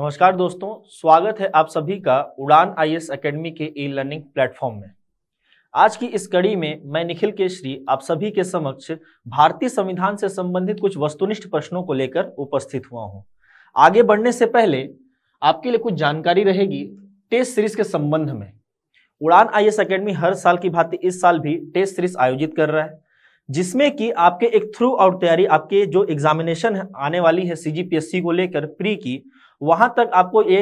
नमस्कार दोस्तों स्वागत है आप सभी का उड़ान आई एस अकेडमी के ई लर्निंग प्लेटफॉर्म में आज की इस कड़ी में मैं निखिल केशरी आप सभी के समक्ष भारतीय संविधान से संबंधित कुछ वस्तुनिष्ठ प्रश्नों को लेकर उपस्थित हुआ हूँ आगे बढ़ने से पहले आपके लिए कुछ जानकारी रहेगी टेस्ट सीरीज के संबंध में उड़ान आई एस अकेडमी हर साल की भांति इस साल भी टेस्ट सीरीज आयोजित कर रहा है जिसमें कि आपके एक थ्रू आउट तैयारी आपके जो एग्जामिनेशन आने वाली है सीजीपीएससी को लेकर प्री की वहां तक आपको ये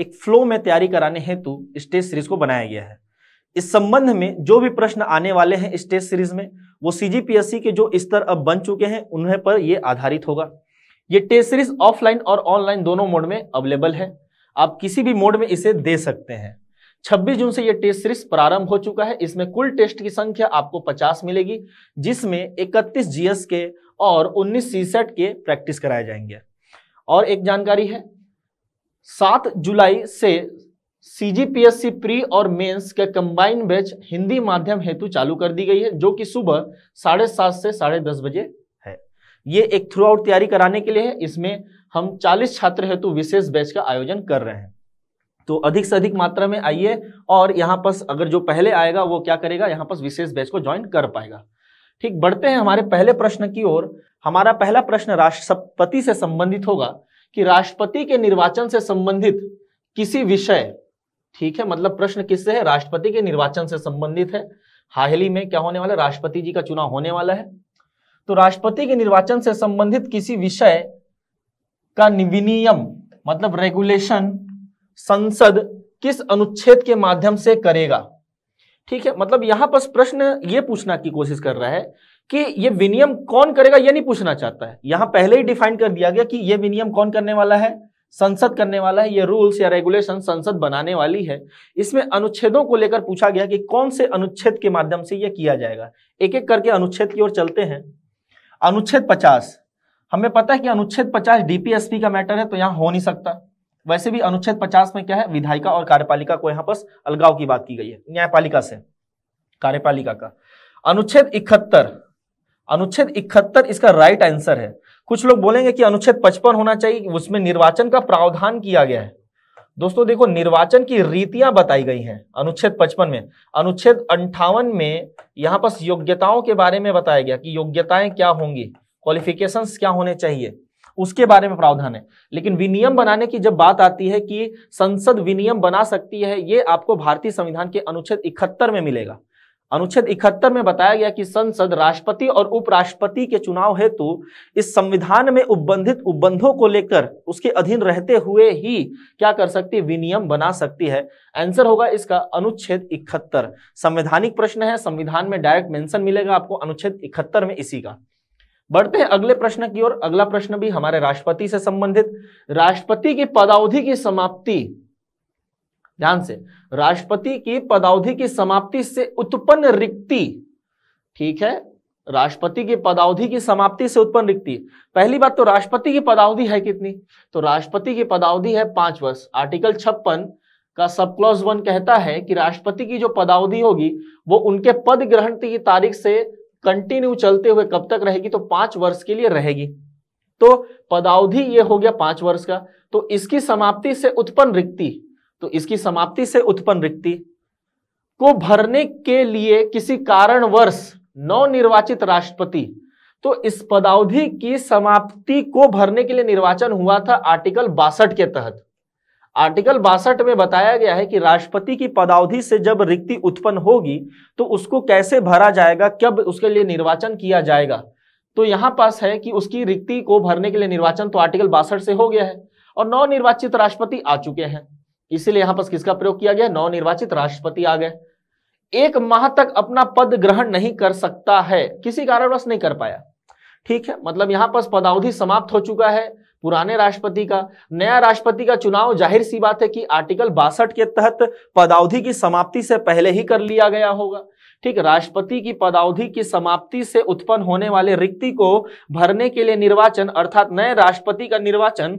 एक फ्लो में तैयारी कराने हेतु स्टेज सीरीज को बनाया गया है इस संबंध में जो भी प्रश्न आने वाले हैं स्टेज सीरीज में वो सीजीपीएससी के जो स्तर अब बन चुके हैं उन्हें पर ये आधारित होगा ये टेस्ट सीरीज ऑफलाइन और ऑनलाइन दोनों मोड में अवेलेबल है आप किसी भी मोड में इसे दे सकते हैं 26 जून से यह टेस्ट सीरीज प्रारंभ हो चुका है इसमें कुल टेस्ट की संख्या आपको 50 मिलेगी जिसमें 31 जीएस के और 19 सीसेट के प्रैक्टिस कराए जाएंगे और एक जानकारी है सात जुलाई से सीजीपीएससी प्री और मेंस के कंबाइन बैच हिंदी माध्यम हेतु चालू कर दी गई है जो कि सुबह साढ़े सात से साढ़े दस बजे है ये एक थ्रू आउट तैयारी कराने के लिए है इसमें हम 40 छात्र हेतु विशेष बैच का आयोजन कर रहे हैं तो अधिक से अधिक मात्रा में आइए और यहाँ पर अगर जो पहले आएगा वो क्या करेगा यहाँ पर विशेष बैच को ज्वाइन कर पाएगा ठीक बढ़ते हैं हमारे पहले प्रश्न की ओर हमारा पहला प्रश्न राष्ट्रपति से संबंधित होगा कि राष्ट्रपति के निर्वाचन से संबंधित किसी विषय ठीक है मतलब प्रश्न किससे है राष्ट्रपति के निर्वाचन से संबंधित है हाल ही में क्या होने वाला राष्ट्रपति जी का चुनाव होने वाला है तो राष्ट्रपति के निर्वाचन से संबंधित किसी विषय का विनियम मतलब रेगुलेशन संसद किस अनुच्छेद के माध्यम से करेगा ठीक है मतलब यहां पर प्रश्न ये पूछना की कोशिश कर रहा है कि ये विनियम कौन करेगा ये नहीं पूछना चाहता है यहां पहले ही डिफाइन कर दिया गया कि ये विनियम कौन करने वाला है संसद करने वाला है ये रूल्स या रेगुलेशन संसद बनाने वाली है इसमें अनुच्छेदों को लेकर पूछा गया कि कौन से अनुच्छेद के माध्यम से यह किया जाएगा एक एक करके अनुच्छेद की ओर चलते हैं अनुच्छेद पचास हमें पता है कि अनुच्छेद पचास डीपीएसपी का मैटर है तो यहां हो नहीं सकता वैसे भी अनुच्छेद पचास में क्या है विधायिका और कार्यपालिका को यहां पर अलगाव की बात की गई है न्यायपालिका से कार्यपालिका का अनुच्छेद इकहत्तर अनुच्छेद इकहत्तर इसका राइट आंसर है कुछ लोग बोलेंगे कि अनुच्छेद पचपन होना चाहिए उसमें निर्वाचन का प्रावधान किया गया है दोस्तों देखो निर्वाचन की रीतियां बताई गई हैं अनुच्छेद पचपन में अनुच्छेद अंठावन में यहाँ पर योग्यताओं के बारे में बताया गया कि योग्यताएं क्या होंगी क्वालिफिकेशंस क्या होने चाहिए उसके बारे में प्रावधान है लेकिन विनियम बनाने की जब बात आती है कि संसद विनियम बना सकती है ये आपको भारतीय संविधान के अनुच्छेद इकहत्तर में मिलेगा अनुच्छेद इकहत्तर में बताया गया कि संसद राष्ट्रपति और उपराष्ट्रपति के चुनाव हेतु इस संविधान में उपबंधित उपबंधों को लेकर उसके अधीन रहते हुए ही क्या कर सकती है विनियम बना सकती है आंसर होगा इसका अनुच्छेद इकहत्तर संवैधानिक प्रश्न है संविधान में डायरेक्ट मेंशन मिलेगा आपको अनुच्छेद इकहत्तर में इसी का बढ़ते हैं अगले प्रश्न की ओर अगला प्रश्न भी हमारे राष्ट्रपति से संबंधित राष्ट्रपति की पदावधि की समाप्ति ध्यान से राष्ट्रपति की पदावधि की समाप्ति से उत्पन्न रिक्ति ठीक है राष्ट्रपति की पदावधि की समाप्ति से उत्पन्न रिक्ति पहली बात तो राष्ट्रपति की पदावधि है कितनी तो राष्ट्रपति की पदावधि है पांच वर्ष आर्टिकल छप्पन का सब क्लॉज वन कहता है कि राष्ट्रपति की जो पदावधि होगी वो उनके पद ग्रहण की तारीख से कंटिन्यू चलते हुए कब तक रहेगी तो पांच वर्ष के लिए रहेगी तो पदावधि ये हो गया पांच वर्ष का तो इसकी समाप्ति से उत्पन्न रिक्ति तो इसकी समाप्ति से उत्पन्न रिक्ति को भरने के लिए किसी कारणवश नवनिर्वाचित राष्ट्रपति तो इस पदावधि की समाप्ति को भरने के लिए निर्वाचन हुआ था आर्टिकल बासठ के तहत आर्टिकल बासठ में बताया गया है कि राष्ट्रपति की पदावधि से जब रिक्ति उत्पन्न होगी तो उसको कैसे भरा जाएगा कब उसके लिए निर्वाचन किया जाएगा तो यहां पास है कि उसकी रिक्ति को भरने के लिए निर्वाचन तो आर्टिकल बासठ से हो गया है और नवनिर्वाचित राष्ट्रपति आ चुके हैं इसीलिए यहां पर किसका प्रयोग किया गया नवनिर्वाचित राष्ट्रपति आ गए एक माह तक अपना पद ग्रहण नहीं कर सकता है किसी कारणवश नहीं कर पाया ठीक है मतलब यहां पर पदावधि समाप्त हो चुका है पुराने राष्ट्रपति का नया राष्ट्रपति का चुनाव जाहिर सी बात है कि आर्टिकल बासठ के तहत पदावधि की समाप्ति से पहले ही कर लिया गया होगा ठीक राष्ट्रपति की पदावधि की समाप्ति से उत्पन्न होने वाले रिक्ति को भरने के लिए निर्वाचन अर्थात नए राष्ट्रपति का निर्वाचन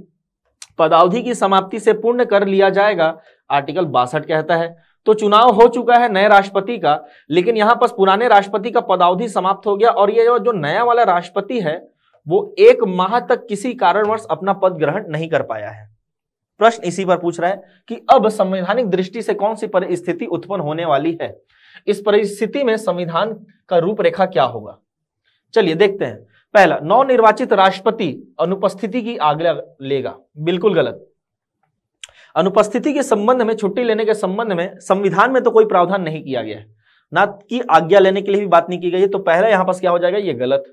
पदावधि की समाप्ति से पूर्ण कर लिया जाएगा आर्टिकल बासठ कहता है तो चुनाव हो चुका है नए राष्ट्रपति का लेकिन यहाँ पर पुराने राष्ट्रपति का पदावधि समाप्त हो गया और ये जो नया वाला राष्ट्रपति है वो एक माह तक किसी कारणवश अपना पद ग्रहण नहीं कर पाया है प्रश्न इसी पर पूछ रहा है कि अब संवैधानिक दृष्टि से कौन सी परिस्थिति उत्पन्न होने वाली है इस परिस्थिति में संविधान का रूपरेखा क्या होगा चलिए देखते हैं पहला नवनिर्वाचित राष्ट्रपति अनुपस्थिति की आज्ञा लेगा बिल्कुल गलत अनुपस्थिति के संबंध में छुट्टी लेने के संबंध में संविधान में तो कोई प्रावधान नहीं किया गया है ना कि आज्ञा लेने के लिए भी बात नहीं की गई है तो पहला यहां पर क्या हो जाएगा ये गलत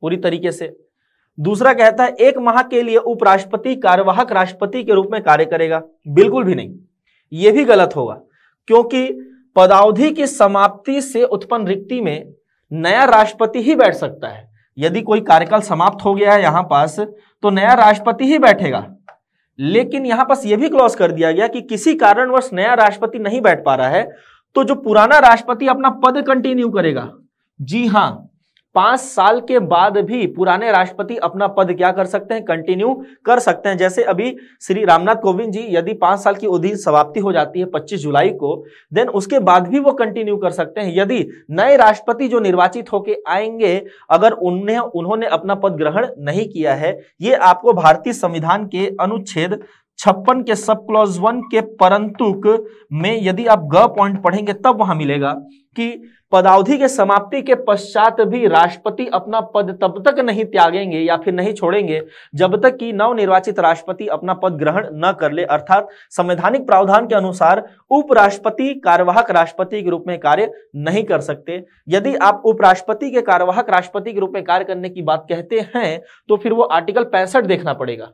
पूरी तरीके से दूसरा कहता है एक माह के लिए उपराष्ट्रपति कार्यवाहक राष्ट्रपति के रूप में कार्य करेगा बिल्कुल भी नहीं ये भी गलत होगा क्योंकि पदावधि की समाप्ति से उत्पन्न रिक्ति में नया राष्ट्रपति ही बैठ सकता है यदि कोई कार्यकाल समाप्त हो गया है यहां पास तो नया राष्ट्रपति ही बैठेगा लेकिन यहां पास यह भी क्लॉज कर दिया गया कि किसी कारणवश नया राष्ट्रपति नहीं बैठ पा रहा है तो जो पुराना राष्ट्रपति अपना पद कंटिन्यू करेगा जी हां पांच साल के बाद भी पुराने राष्ट्रपति अपना पद क्या कर सकते हैं कंटिन्यू कर सकते हैं जैसे अभी श्री रामनाथ कोविंद जी यदि पांच साल की अवधि समाप्ति हो जाती है 25 जुलाई को देन उसके बाद भी वो कंटिन्यू कर सकते हैं यदि नए राष्ट्रपति जो निर्वाचित होके आएंगे अगर उन्हें उन्होंने अपना पद ग्रहण नहीं किया है ये आपको भारतीय संविधान के अनुच्छेद छप्पन के सब क्लॉज वन के परंतु में यदि आप ग पॉइंट पढ़ेंगे तब वहां मिलेगा कि पदावधि के समाप्ति के पश्चात भी राष्ट्रपति अपना पद तब तक नहीं त्यागेंगे या फिर नहीं छोड़ेंगे जब तक कि नवनिर्वाचित राष्ट्रपति अपना पद ग्रहण न कर ले अर्थात संवैधानिक प्रावधान के अनुसार उपराष्ट्रपति कार्यवाहक राष्ट्रपति के रूप में कार्य नहीं कर सकते यदि आप उपराष्ट्रपति के कार्यवाहक राष्ट्रपति के रूप में कार्य करने की बात कहते हैं तो फिर वो आर्टिकल पैंसठ देखना पड़ेगा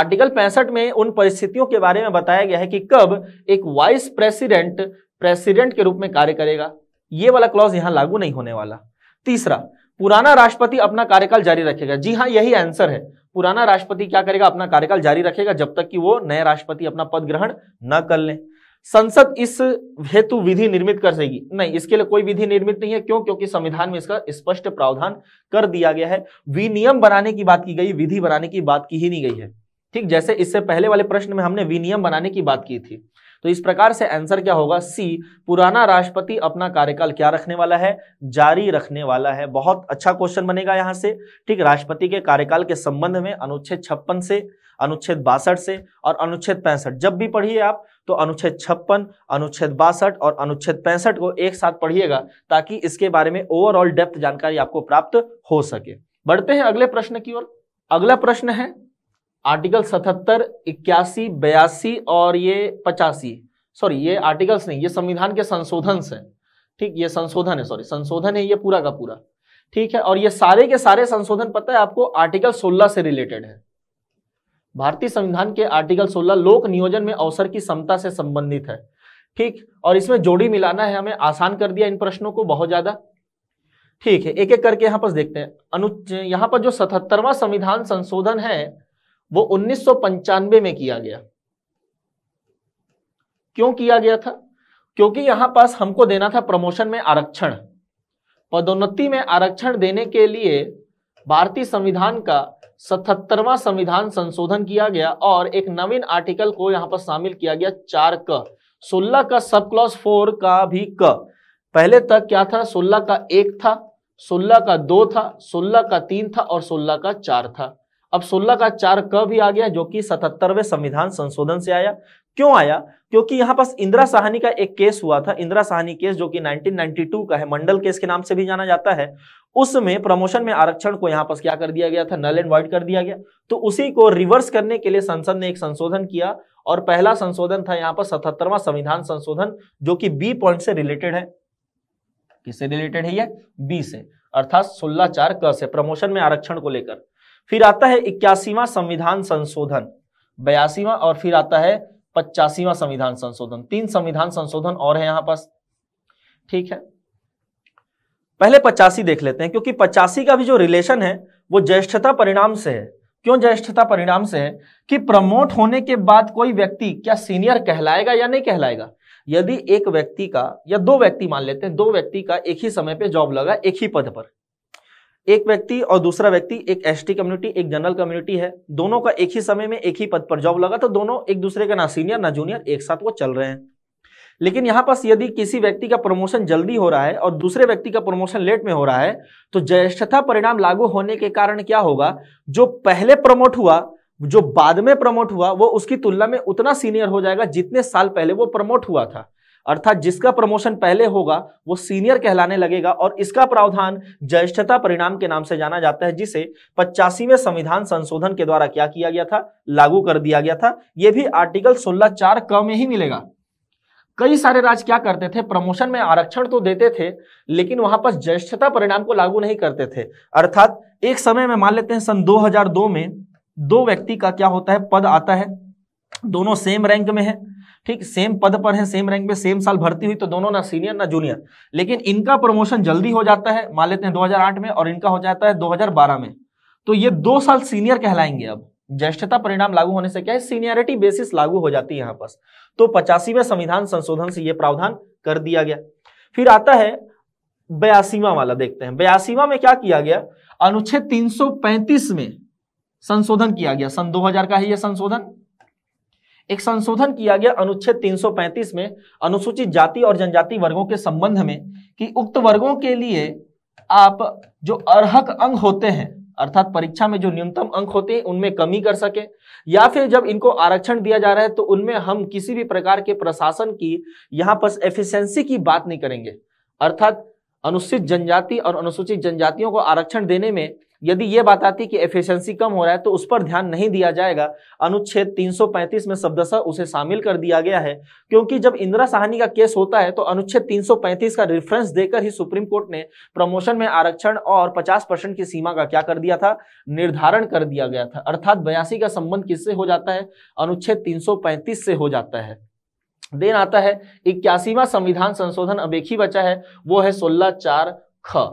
आर्टिकल पैंसठ में उन परिस्थितियों के बारे में बताया गया है कि कब एक वाइस प्रेसिडेंट प्रेसिडेंट के रूप में कार्य करेगा ये वाला क्लॉज यहां लागू नहीं होने वाला तीसरा पुराना राष्ट्रपति अपना कार्यकाल जारी रखेगा जी हाँ यही आंसर है पुराना राष्ट्रपति क्या करेगा अपना कार्यकाल जारी रखेगा जब तक कि वो नए राष्ट्रपति अपना पद ग्रहण न कर ले संसद इस हेतु विधि निर्मित कर सकेगी नहीं इसके लिए कोई विधि निर्मित नहीं है क्यों क्योंकि संविधान में इसका स्पष्ट प्रावधान कर दिया गया है विनियम बनाने की बात की गई विधि बनाने की बात की ही नहीं गई है ठीक जैसे इससे पहले वाले प्रश्न में हमने विनियम बनाने की बात की थी तो इस प्रकार से आंसर क्या होगा सी पुराना राष्ट्रपति अपना कार्यकाल क्या रखने वाला है जारी रखने वाला है बहुत अच्छा क्वेश्चन बनेगा यहाँ से ठीक राष्ट्रपति के कार्यकाल के संबंध में अनुच्छेद छप्पन से अनुच्छेद बासठ से और अनुच्छेद पैंसठ जब भी पढ़िए आप तो अनुच्छेद छप्पन अनुच्छेद बासठ और अनुच्छेद पैंसठ को एक साथ पढ़िएगा ताकि इसके बारे में ओवरऑल डेप्थ जानकारी आपको प्राप्त हो सके बढ़ते हैं अगले प्रश्न की ओर अगला प्रश्न है आर्टिकल सतहत्तर इक्यासी बयासी और ये पचासी सॉरी ये आर्टिकल्स नहीं ये संविधान के संशोधन से ठीक ये संशोधन है सॉरी संशोधन है ये पूरा का पूरा ठीक है और ये सारे के सारे संशोधन पता है आपको आर्टिकल 16 से रिलेटेड है भारतीय संविधान के आर्टिकल 16 लोक नियोजन में अवसर की समता से संबंधित है ठीक और इसमें जोड़ी मिलाना है हमें आसान कर दिया इन प्रश्नों को बहुत ज्यादा ठीक है एक एक करके यहां पर देखते हैं अनु यहां पर जो सतहत्तरवा संविधान संशोधन है वो उन्नीस में किया गया क्यों किया गया था क्योंकि यहां पास हमको देना था प्रमोशन में आरक्षण पदोन्नति में आरक्षण देने के लिए भारतीय संविधान का सतहत्तरवा संविधान संशोधन किया गया और एक नवीन आर्टिकल को यहां पर शामिल किया गया चार क सोलह का सब क्लॉज फोर का भी क पहले तक क्या था सोलह का एक था सोलह का दो था सोलह का तीन था और सोलह का चार था अब 16 का चार क भी आ गया जो कि 77वें संविधान संशोधन से आया क्यों आया क्योंकि यहाँ पास इंदिरा साहनी का एक केस हुआ था इंदिरा साहनी केस जो कि 1992 का है मंडल केस के नाम से भी जाना जाता है उसमें प्रमोशन में आरक्षण को यहाँ पास क्या कर दिया गया था नल एंड वाइड कर दिया गया तो उसी को रिवर्स करने के लिए संसद ने एक संशोधन किया और पहला संशोधन था यहाँ पर सतहत्तरवा संविधान संशोधन जो कि बी पॉइंट से रिलेटेड है किससे रिलेटेड है यह बी से अर्थात सोलह चार क से प्रमोशन में आरक्षण को लेकर फिर आता है इक्यासीवा संविधान संशोधन बयासीवा और फिर आता है पचासीवा संविधान संशोधन तीन संविधान संशोधन और है यहां पास ठीक है पहले पचासी देख लेते हैं क्योंकि पचासी का भी जो रिलेशन है वो ज्येष्ठता परिणाम से है क्यों ज्येष्ठता परिणाम से है कि प्रमोट होने के बाद कोई व्यक्ति क्या सीनियर कहलाएगा या नहीं कहलाएगा यदि एक व्यक्ति का या दो व्यक्ति मान लेते हैं दो व्यक्ति का एक ही समय पे जॉब लगा एक ही पद पर एक व्यक्ति और दूसरा व्यक्ति एक एसटी कम्युनिटी एक जनरल कम्युनिटी है दोनों का एक ही समय में एक ही पद पर जॉब लगा तो दोनों एक दूसरे का ना सीनियर ना जूनियर एक साथ वो चल रहे हैं लेकिन यहाँ पास यदि किसी व्यक्ति का प्रमोशन जल्दी हो रहा है और दूसरे व्यक्ति का प्रमोशन लेट में हो रहा है तो ज्येष्ठता परिणाम लागू होने के कारण क्या होगा जो पहले प्रमोट हुआ जो बाद में प्रमोट हुआ वो उसकी तुलना में उतना सीनियर हो जाएगा जितने साल पहले वो प्रमोट हुआ था अर्थात जिसका प्रमोशन पहले होगा वो सीनियर कहलाने लगेगा और इसका प्रावधान ज्येष्ठता परिणाम के नाम से जाना जाता है जिसे पचासीवें संविधान संशोधन के द्वारा क्या किया गया था लागू कर दिया गया था यह भी आर्टिकल सोलह चार क में ही मिलेगा कई सारे राज्य क्या करते थे प्रमोशन में आरक्षण तो देते थे लेकिन वहां पर ज्येष्ठता परिणाम को लागू नहीं करते थे अर्थात एक समय में मान लेते हैं सन 2002 में दो व्यक्ति का क्या होता है पद आता है दोनों सेम रैंक में है ठीक सेम पद पर है सेम रैंक में सेम साल भर्ती हुई तो दोनों ना सीनियर ना जूनियर लेकिन इनका प्रमोशन जल्दी हो जाता है मान लेते हैं 2008 में और इनका हो जाता है 2012 में तो ये दो साल सीनियर कहलाएंगे अब ज्येष्ठता परिणाम लागू होने से क्या है सीनियरिटी बेसिस लागू हो जाती है यहां पर तो पचासीवें संविधान संशोधन से यह प्रावधान कर दिया गया फिर आता है बयासीवा वाला देखते हैं बयासीवा में क्या किया गया अनुच्छेद तीन में संशोधन किया गया सन 2000 का है यह संशोधन एक संशोधन किया गया अनुच्छेद 335 में अनुसूचित जाति और जनजाति वर्गों के संबंध में कि उक्त वर्गों के लिए आप जो अर्हक अंग होते हैं अर्थात परीक्षा में जो न्यूनतम अंक होते हैं उनमें कमी कर सके या फिर जब इनको आरक्षण दिया जा रहा है तो उनमें हम किसी भी प्रकार के प्रशासन की यहाँ पर एफिशिएंसी की बात नहीं करेंगे अर्थात अनुसूचित जनजाति और अनुसूचित जनजातियों को आरक्षण देने में यदि ये बात आती कि एफिशिएंसी कम हो रहा है तो उस पर ध्यान नहीं दिया जाएगा अनुच्छेद 335 में शब्दशः उसे शामिल कर दिया गया है क्योंकि जब इंदिरा साहनी का केस होता है तो अनुच्छेद 335 का रेफरेंस देकर ही सुप्रीम कोर्ट ने प्रमोशन में आरक्षण और 50 परसेंट की सीमा का क्या कर दिया था निर्धारण कर दिया गया था अर्थात बयासी का संबंध किससे हो जाता है अनुच्छेद तीन से हो जाता है देन आता है इक्यासीवा संविधान संशोधन अब एक ही बचा है वो है सोलह चार ख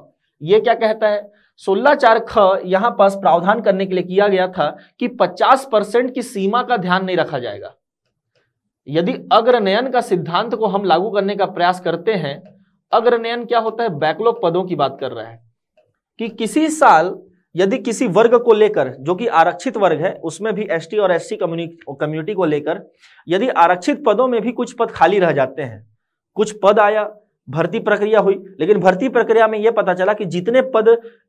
ये क्या कहता है सोलह चार ख यहां पास प्रावधान करने के लिए किया गया था कि 50 परसेंट की सीमा का ध्यान नहीं रखा जाएगा यदि अग्रनयन का सिद्धांत को हम लागू करने का प्रयास करते हैं अग्रनयन क्या होता है बैकलॉग पदों की बात कर रहा है कि किसी साल यदि किसी वर्ग को लेकर जो कि आरक्षित वर्ग है उसमें भी एसटी और एससी कम्युनिटी को लेकर यदि आरक्षित पदों में भी कुछ पद खाली रह जाते हैं कुछ पद आया भर्ती प्रक्रिया हुई लेकिन भर्ती प्रक्रिया में यह पता चला कि जितने पद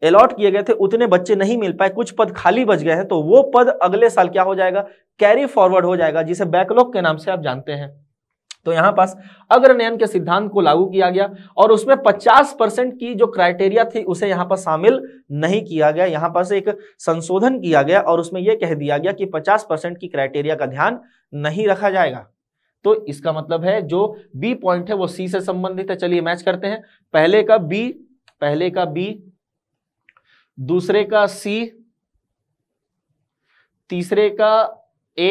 अलॉट किए गए थे उतने बच्चे नहीं मिल पाए कुछ पद खाली बच गए हैं तो वो पद अगले साल क्या हो जाएगा कैरी फॉरवर्ड हो जाएगा जिसे बैकलॉग के नाम से आप जानते हैं तो यहाँ पास अग्रनयन के सिद्धांत को लागू किया गया और उसमें 50 परसेंट की जो क्राइटेरिया थी उसे यहाँ पर शामिल नहीं किया गया यहाँ पास एक संशोधन किया गया और उसमें यह कह दिया गया कि 50 परसेंट की क्राइटेरिया का ध्यान नहीं रखा जाएगा तो इसका मतलब है जो बी पॉइंट है वो सी से संबंधित है चलिए मैच करते हैं पहले का बी पहले का बी दूसरे का सी तीसरे का ए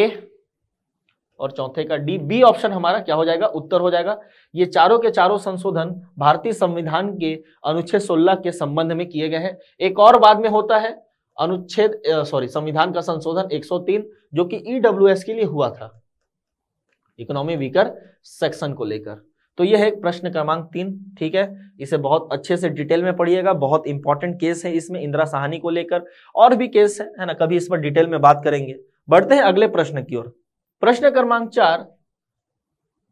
और चौथे का डी बी ऑप्शन हमारा क्या हो जाएगा उत्तर हो जाएगा ये चारों के चारों संशोधन भारतीय संविधान के अनुच्छेद 16 के संबंध में किए गए हैं एक और बाद में होता है अनुच्छेद सॉरी संविधान का संशोधन 103 जो कि ईडब्ल्यूएस e के लिए हुआ था इकोनॉमी वीकर सेक्शन को लेकर तो यह है प्रश्न क्रमांक तीन ठीक है इसे बहुत अच्छे से डिटेल में पढ़िएगा बहुत इंपॉर्टेंट केस है इसमें इंदिरा साहनी को लेकर और भी केस है है ना कभी इस पर डिटेल में बात करेंगे बढ़ते हैं अगले प्रश्न की ओर प्रश्न क्रमांक चार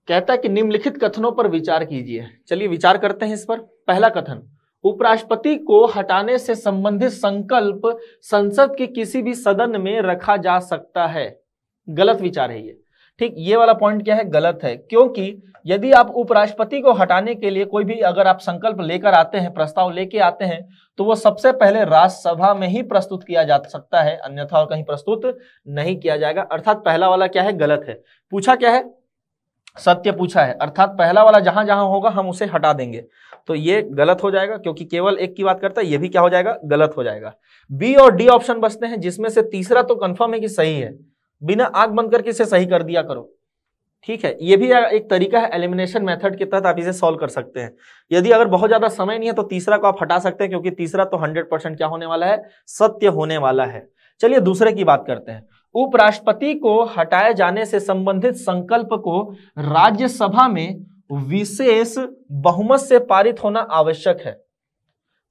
कहता है कि निम्नलिखित कथनों पर विचार कीजिए चलिए विचार करते हैं इस पर पहला कथन उपराष्ट्रपति को हटाने से संबंधित संकल्प संसद के किसी भी सदन में रखा जा सकता है गलत विचार है ये ठीक ये वाला पॉइंट क्या है गलत है क्योंकि यदि आप उपराष्ट्रपति को हटाने के लिए कोई भी अगर आप संकल्प लेकर आते हैं प्रस्ताव लेके आते हैं तो वो सबसे पहले राज्यसभा में ही प्रस्तुत किया जा सकता है अन्यथा और कहीं प्रस्तुत नहीं किया जाएगा अर्थात पहला वाला क्या है गलत है पूछा क्या है सत्य पूछा है अर्थात पहला वाला जहां जहां होगा हम उसे हटा देंगे तो ये गलत हो जाएगा क्योंकि केवल एक की बात करता है ये भी क्या हो जाएगा गलत हो जाएगा बी और डी ऑप्शन बचते हैं जिसमें से तीसरा तो कंफर्म है कि सही है बिना आग बंद करके इसे सही कर दिया करो ठीक है ये भी एक तरीका है एलिमिनेशन मेथड के तहत आप इसे सॉल्व कर सकते हैं यदि अगर बहुत ज्यादा समय नहीं है तो तीसरा को आप हटा सकते हैं क्योंकि तीसरा तो 100 परसेंट क्या होने वाला है सत्य होने वाला है चलिए दूसरे की बात करते हैं उपराष्ट्रपति को हटाए जाने से संबंधित संकल्प को राज्यसभा में विशेष बहुमत से पारित होना आवश्यक है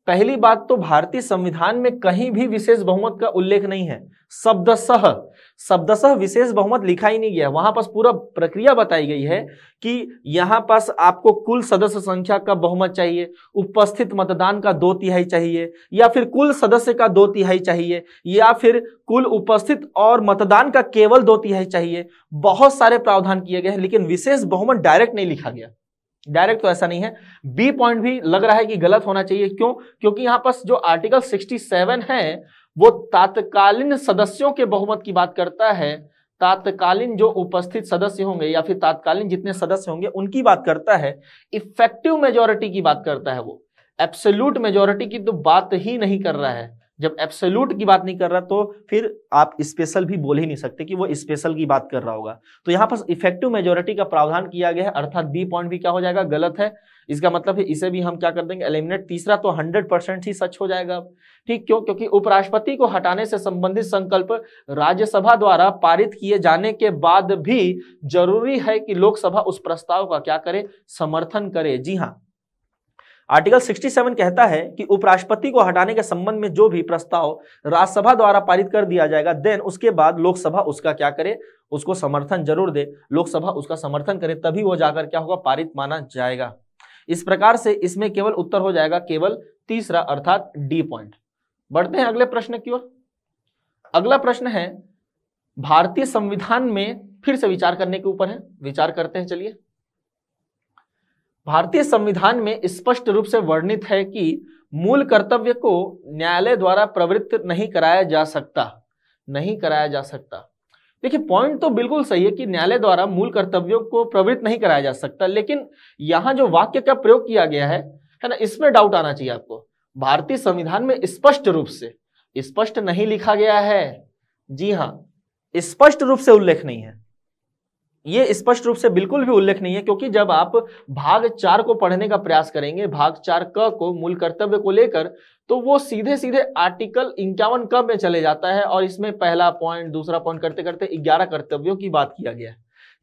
पहली बात तो भारतीय संविधान में कहीं भी विशेष बहुमत का उल्लेख नहीं है शब्दशह शब्दशह विशेष बहुमत लिखा ही नहीं गया वहां पास पूरा प्रक्रिया बताई गई है कि यहाँ पास आपको कुल सदस्य संख्या का बहुमत चाहिए उपस्थित मतदान का दो तिहाई चाहिए या फिर कुल सदस्य का दो तिहाई चाहिए या फिर कुल उपस्थित और मतदान का केवल दो तिहाई चाहिए बहुत सारे प्रावधान किए गए हैं लेकिन विशेष बहुमत डायरेक्ट नहीं लिखा गया डायरेक्ट तो ऐसा नहीं है बी पॉइंट भी लग रहा है कि गलत होना चाहिए क्यों क्योंकि यहां पर जो आर्टिकल 67 है वो तात्कालीन सदस्यों के बहुमत की बात करता है तात्कालीन जो उपस्थित सदस्य होंगे या फिर तात्कालीन जितने सदस्य होंगे उनकी बात करता है इफेक्टिव मेजोरिटी की बात करता है वो एब्सोल्यूट मेजोरिटी की तो बात ही नहीं कर रहा है जब एब्सोल्यूट की बात नहीं कर रहा तो फिर आप स्पेशल भी बोल ही नहीं सकते कि वो स्पेशल की बात कर रहा होगा तो यहाँ पर इफेक्टिव मेजोरिटी का प्रावधान किया गया है अर्थात बी पॉइंट भी क्या हो जाएगा गलत है इसका मतलब है इसे भी हम क्या कर देंगे एलिमिनेट तीसरा तो हंड्रेड परसेंट ही सच हो जाएगा ठीक क्यों क्योंकि उपराष्ट्रपति को हटाने से संबंधित संकल्प राज्यसभा द्वारा पारित किए जाने के बाद भी जरूरी है कि लोकसभा उस प्रस्ताव का क्या करे समर्थन करे जी हाँ आर्टिकल 67 कहता है कि उपराष्ट्रपति को हटाने के संबंध में जो भी प्रस्ताव राज्यसभा द्वारा पारित कर दिया जाएगा देन उसके बाद लोकसभा उसका क्या करे उसको समर्थन जरूर दे लोकसभा उसका समर्थन करे तभी वो जाकर क्या होगा पारित माना जाएगा इस प्रकार से इसमें केवल उत्तर हो जाएगा केवल तीसरा अर्थात डी पॉइंट बढ़ते हैं अगले प्रश्न की ओर अगला प्रश्न है भारतीय संविधान में फिर से विचार करने के ऊपर है विचार करते हैं चलिए भारतीय संविधान में स्पष्ट रूप से वर्णित है कि मूल कर्तव्य को न्यायालय द्वारा प्रवृत्त नहीं कराया जा सकता नहीं कराया जा सकता देखिए पॉइंट तो बिल्कुल सही है कि न्यायालय द्वारा मूल कर्तव्यों को प्रवृत्त नहीं कराया जा सकता लेकिन यहाँ जो वाक्य का प्रयोग किया गया है है ना इसमें डाउट आना चाहिए आपको भारतीय संविधान में स्पष्ट रूप से स्पष्ट नहीं लिखा गया है जी हाँ स्पष्ट रूप से उल्लेख नहीं है ये स्पष्ट रूप से बिल्कुल भी उल्लेख नहीं है क्योंकि जब आप भाग चार को पढ़ने का प्रयास करेंगे भाग चार क को मूल कर्तव्य को लेकर तो वो सीधे सीधे आर्टिकल इक्यावन क में चले जाता है और इसमें पहला पॉइंट दूसरा पॉइंट करते करते ग्यारह कर्तव्यों की बात किया गया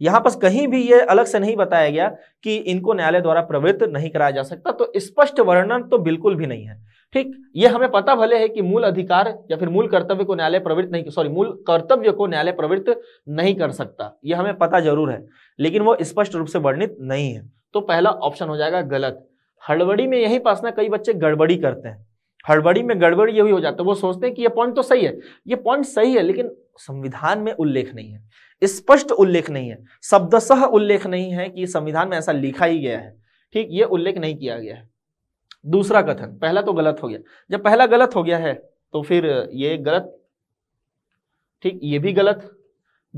यहां पर कहीं भी ये अलग से नहीं बताया गया कि इनको न्यायालय द्वारा प्रवृत्त नहीं कराया जा सकता तो स्पष्ट वर्णन तो बिल्कुल भी नहीं है ठीक ये हमें पता भले है कि मूल अधिकार या फिर मूल कर्तव्य को न्यायालय प्रवृत्त नहीं सॉरी मूल कर्तव्य को न्यायालय प्रवृत्त नहीं कर सकता यह हमें पता जरूर है लेकिन वो स्पष्ट रूप से वर्णित नहीं है तो पहला ऑप्शन हो जाएगा गलत हड़बड़ी में यही पास ना कई बच्चे गड़बड़ी करते हैं हड़बड़ी में गड़बड़ी यही हो जाता है वो सोचते हैं कि ये पॉइंट तो सही है ये पॉइंट सही है लेकिन संविधान में उल्लेख नहीं है स्पष्ट उल्लेख नहीं है शब्दशह उल्लेख नहीं है कि संविधान में ऐसा लिखा ही गया है ठीक ये उल्लेख नहीं किया गया है दूसरा कथन पहला तो गलत हो गया जब पहला गलत हो गया है तो फिर ये गलत ठीक ये भी गलत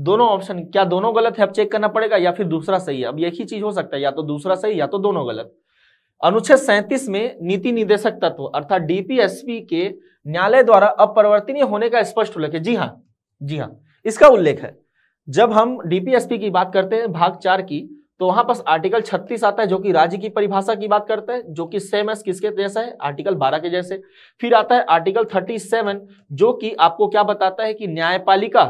दोनों ऑप्शन क्या दोनों गलत है अब चेक करना पड़ेगा या फिर दूसरा सही है अब एक ही चीज हो सकता है या तो दूसरा सही या तो दोनों गलत अनुच्छेद सैंतीस में नीति निदेशक तत्व अर्थात डीपीएसपी के न्यायालय द्वारा अपरिवर्तनीय होने का स्पष्ट उल्लेख है जी हाँ जी हाँ इसका उल्लेख है जब हम डीपीएसपी की बात करते हैं भाग चार की तो वहां पर आर्टिकल 36 आता है जो कि राज्य की परिभाषा की बात करता है जो कि सेम एस किसके जैसा है आर्टिकल 12 के जैसे फिर आता है आर्टिकल 37 जो कि आपको क्या बताता है कि न्यायपालिका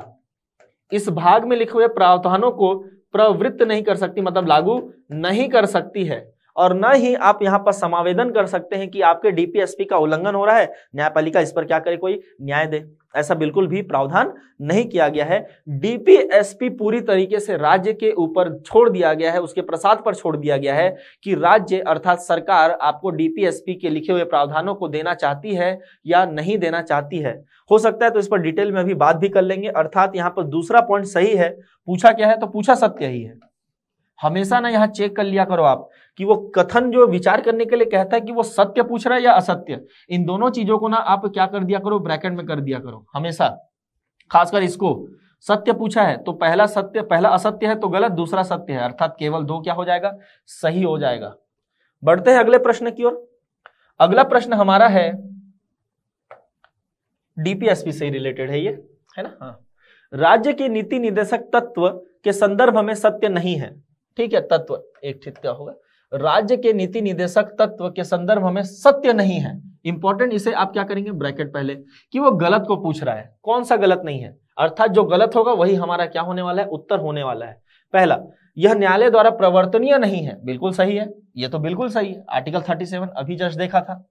इस भाग में लिखे हुए प्रावधानों को प्रवृत्त नहीं कर सकती मतलब लागू नहीं कर सकती है और न ही आप यहाँ पर समावेदन कर सकते हैं कि आपके डीपीएसपी का उल्लंघन हो रहा है न्यायपालिका इस पर क्या करे कोई न्याय दे ऐसा बिल्कुल भी प्रावधान नहीं किया गया है डीपीएसपी पूरी तरीके से राज्य के ऊपर छोड़ दिया गया है उसके प्रसाद पर छोड़ दिया गया है कि राज्य अर्थात सरकार आपको डीपीएसपी के लिखे हुए प्रावधानों को देना चाहती है या नहीं देना चाहती है हो सकता है तो इस पर डिटेल में अभी बात भी कर लेंगे अर्थात यहाँ पर दूसरा पॉइंट सही है पूछा क्या है तो पूछा सत्य ही है हमेशा ना यहाँ चेक कर लिया करो आप कि वो कथन जो विचार करने के लिए कहता है कि वो सत्य पूछ रहा है या असत्य इन दोनों चीजों को ना आप क्या कर दिया करो ब्रैकेट में कर दिया करो हमेशा खासकर इसको सत्य पूछा है तो पहला सत्य पहला असत्य है तो गलत दूसरा सत्य है अर्थात केवल दो क्या हो जाएगा सही हो जाएगा बढ़ते हैं अगले प्रश्न की ओर अगला प्रश्न हमारा है डीपीएसपी से रिलेटेड है ये है ना हाँ राज्य के नीति निदेशक तत्व के संदर्भ में सत्य नहीं है ठीक है तत्व एक ठीक क्या होगा राज्य के नीति निदेशक तत्व के संदर्भ में सत्य नहीं है इंपॉर्टेंट इसे आप क्या करेंगे ब्रैकेट पहले कि वो गलत को पूछ रहा है कौन सा गलत नहीं है अर्थात जो गलत होगा वही हमारा क्या होने वाला है उत्तर होने वाला है पहला यह न्यायालय द्वारा प्रवर्तनीय नहीं है बिल्कुल सही है यह तो बिल्कुल सही है आर्टिकल 37 अभी जस्ट देखा था